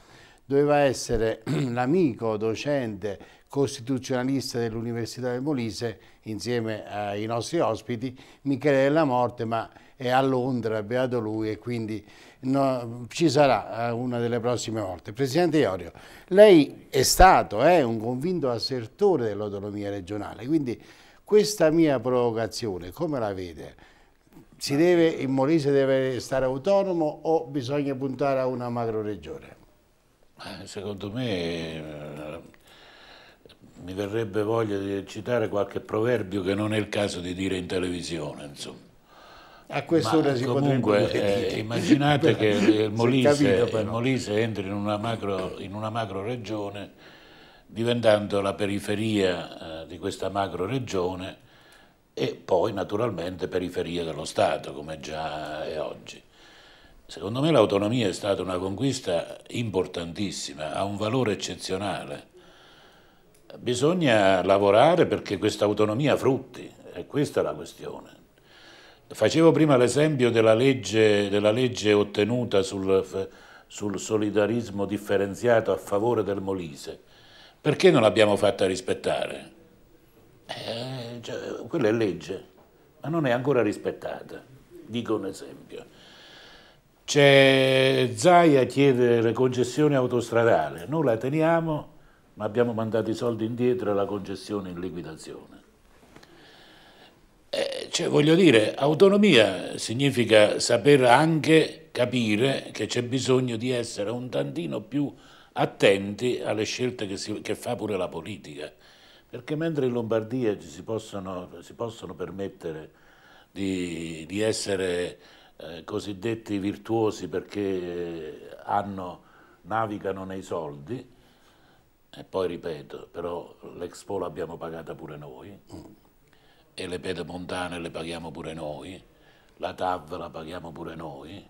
doveva essere l'amico docente costituzionalista dell'Università del Molise insieme ai nostri ospiti, Michele della Morte, ma è a Londra, beato lui, e quindi no, ci sarà eh, una delle prossime volte. Presidente Iorio, lei è stato eh, un convinto assertore dell'autonomia regionale, quindi questa mia provocazione, come la vede? Si deve, il Molise deve stare autonomo o bisogna puntare a una macro regione? Secondo me eh, mi verrebbe voglia di citare qualche proverbio che non è il caso di dire in televisione, insomma a quest'ora Ma si comunque, eh, immaginate che il Molise, il Molise, entri in una, macro, in una macro regione diventando la periferia eh, di questa macro regione e poi naturalmente periferia dello Stato come già è oggi. Secondo me l'autonomia è stata una conquista importantissima, ha un valore eccezionale. Bisogna lavorare perché questa autonomia frutti, e questa è la questione. Facevo prima l'esempio della legge, della legge ottenuta sul, sul, solidarismo differenziato a favore del Molise. Perché non l'abbiamo fatta rispettare? Eh, cioè, quella è legge, ma non è ancora rispettata. Dico un esempio. C'è Zaia chiede le concessioni autostradali, noi la teniamo, ma abbiamo mandato i soldi indietro e la concessione in liquidazione. Cioè, voglio dire, autonomia significa saper anche capire che c'è bisogno di essere un tantino più attenti alle scelte che, si, che fa pure la politica. Perché mentre in Lombardia ci si, possono, si possono permettere di, di essere eh, cosiddetti virtuosi perché hanno, navigano nei soldi, e poi ripeto, però l'Expo l'abbiamo pagata pure noi. Mm e le pedemontane le paghiamo pure noi, la TAV la paghiamo pure noi,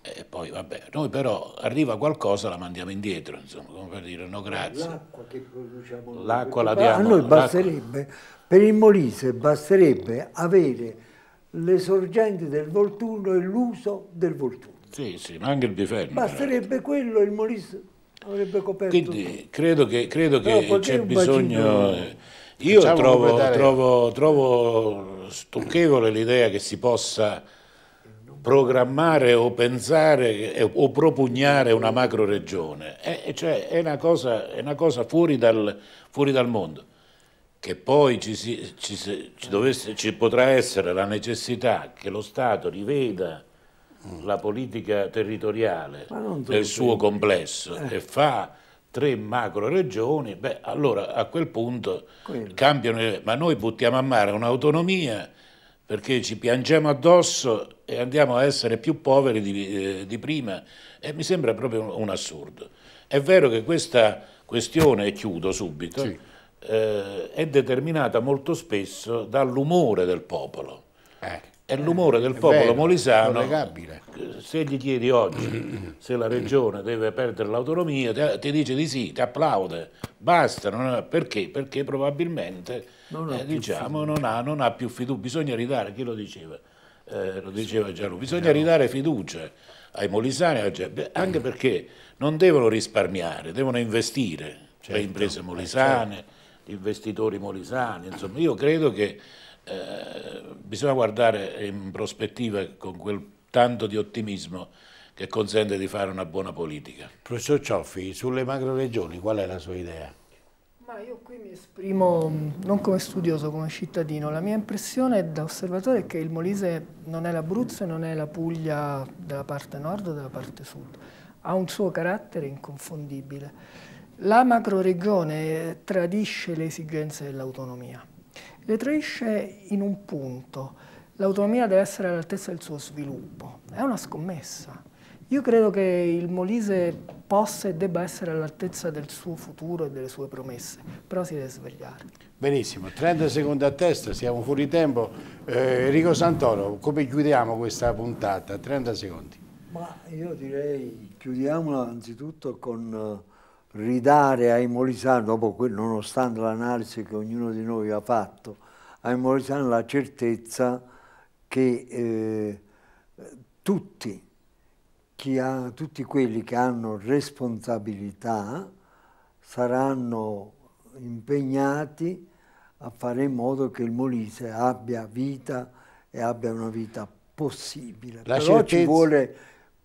e poi vabbè, noi però arriva qualcosa la mandiamo indietro, insomma, come per dire no grazie. L'acqua che produciamo noi. L'acqua la ah, diamo, a noi basterebbe, per il Molise basterebbe avere le sorgenti del Volturno e l'uso del Volturno. Sì, sì, ma anche il Biferno. Basterebbe quello il Molise avrebbe coperto. Quindi credo che, credo che c'è bisogno... Bacino io diciamo trovo, trovo, trovo stucchevole l'idea che si possa programmare o pensare o propugnare una macro regione. È, cioè, è, una, cosa, è una cosa, fuori, dal, fuori dal mondo. Che poi ci, si, ci, ci, dovesse, ci potrà essere la necessità che lo Stato riveda la politica territoriale nel suo complesso eh. e fa tre macro regioni, beh, allora a quel punto Quello. cambiano, eh, ma noi buttiamo a mare un'autonomia perché ci piangiamo addosso e andiamo a essere più poveri di, eh, di prima e mi sembra proprio un, un, assurdo. È vero che questa questione, e chiudo subito, sì. eh, è determinata molto spesso dall'umore del popolo. Eh. È l'umore del popolo vero, molisano. Se gli chiedi oggi se la regione deve perdere l'autonomia, ti dice di sì, ti applaude. Basta, è, perché? Perché probabilmente non eh, diciamo, non ha, non ha, più fiducia. Bisogna ridare, chi lo diceva? Eh, lo diceva già lui. Bisogna ridare fiducia ai molisani, anche perché non devono risparmiare, devono investire. Certo, le imprese eh, molisane, certo. gli investitori molisani. Insomma, io credo che eh, bisogna guardare in prospettiva con quel tanto di ottimismo che consente di fare una buona politica. Professor Cioffi, sulle macro regioni qual è la sua idea? Ma io qui mi esprimo mm, non come studioso, come cittadino. La mia impressione da osservatore è che il Molise non è l'Abruzzo e non è la Puglia della parte nord o della parte sud. Ha un suo carattere inconfondibile. La macro regione tradisce le esigenze dell'autonomia. Retresce in un punto, l'autonomia deve essere all'altezza del suo sviluppo, è una scommessa. Io credo che il Molise possa e debba essere all'altezza del suo futuro e delle sue promesse, però si deve svegliare. Benissimo, 30 secondi a testa, siamo fuori tempo. Eh, Enrico Santoro, come chiudiamo questa puntata? 30 secondi. Ma io direi chiudiamola anzitutto con eh, ridare ai molisani, dopo que- nonostante l'analisi che ognuno di noi ha fatto, ai molisani la certezza che eh, tutti, ha, tutti quelli che hanno responsabilità saranno impegnati a fare in modo che il Molise abbia vita e abbia una vita possibile. La Però certezza... ci vuole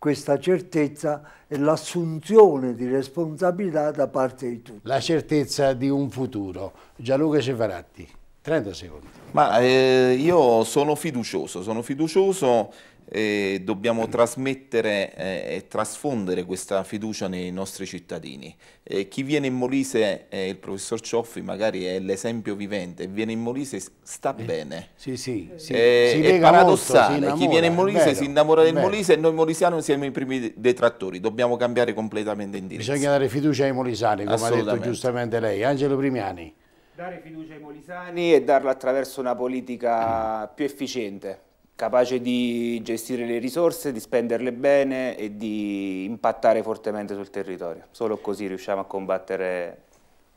questa certezza e l'assunzione di responsabilità da parte di tutti. La certezza di un futuro. Gianluca Cefaratti, 30 secondi. Ma eh, io sono fiducioso, sono fiducioso eh, dobbiamo trasmettere eh, e trasfondere questa fiducia nei nostri cittadini. Eh, chi viene in Molise, eh, il professor Cioffi magari è l'esempio vivente, viene in Molise sta eh, bene. Sì, sì, sì. Eh, è paradossale, molto, chi viene in Molise bello, si innamora del Molise e noi molisiani siamo i primi detrattori, dobbiamo cambiare completamente indirizzo. Bisogna dare fiducia ai molisani, come ha detto giustamente lei. Angelo Primiani. Dare fiducia ai molisani e darla attraverso una politica mm. più efficiente, capace di gestire le risorse, di spenderle bene e di impattare fortemente sul territorio. Solo così riusciamo a combattere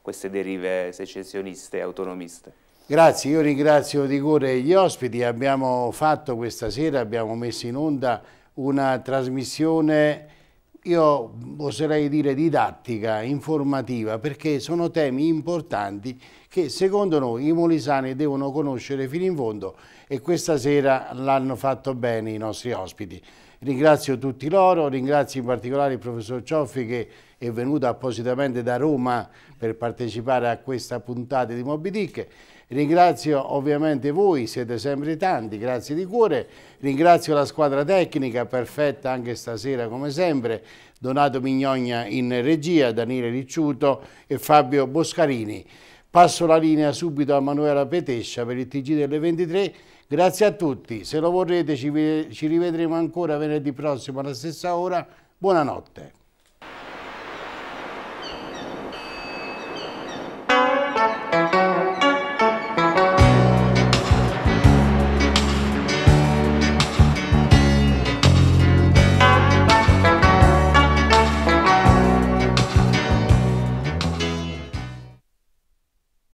queste derive secessioniste e autonomiste. Grazie, io ringrazio di cuore gli ospiti. Abbiamo fatto questa sera, abbiamo messo in onda una trasmissione, io oserei dire didattica, informativa, perché sono temi importanti che secondo noi i molisani devono conoscere fino in fondo e questa sera l'hanno fatto bene i nostri ospiti. Ringrazio tutti loro, ringrazio in particolare il professor Cioffi che è venuto appositamente da Roma per partecipare a questa puntata di Moby Ringrazio ovviamente voi, siete sempre tanti, grazie di cuore. Ringrazio la squadra tecnica, perfetta anche stasera come sempre, Donato Mignogna in regia, Daniele Ricciuto e Fabio Boscarini. Passo la linea subito a Manuela Petescia per il TG delle 23. Grazie a tutti, se lo vorrete ci, ci rivedremo ancora venerdì prossimo alla stessa ora. Buonanotte.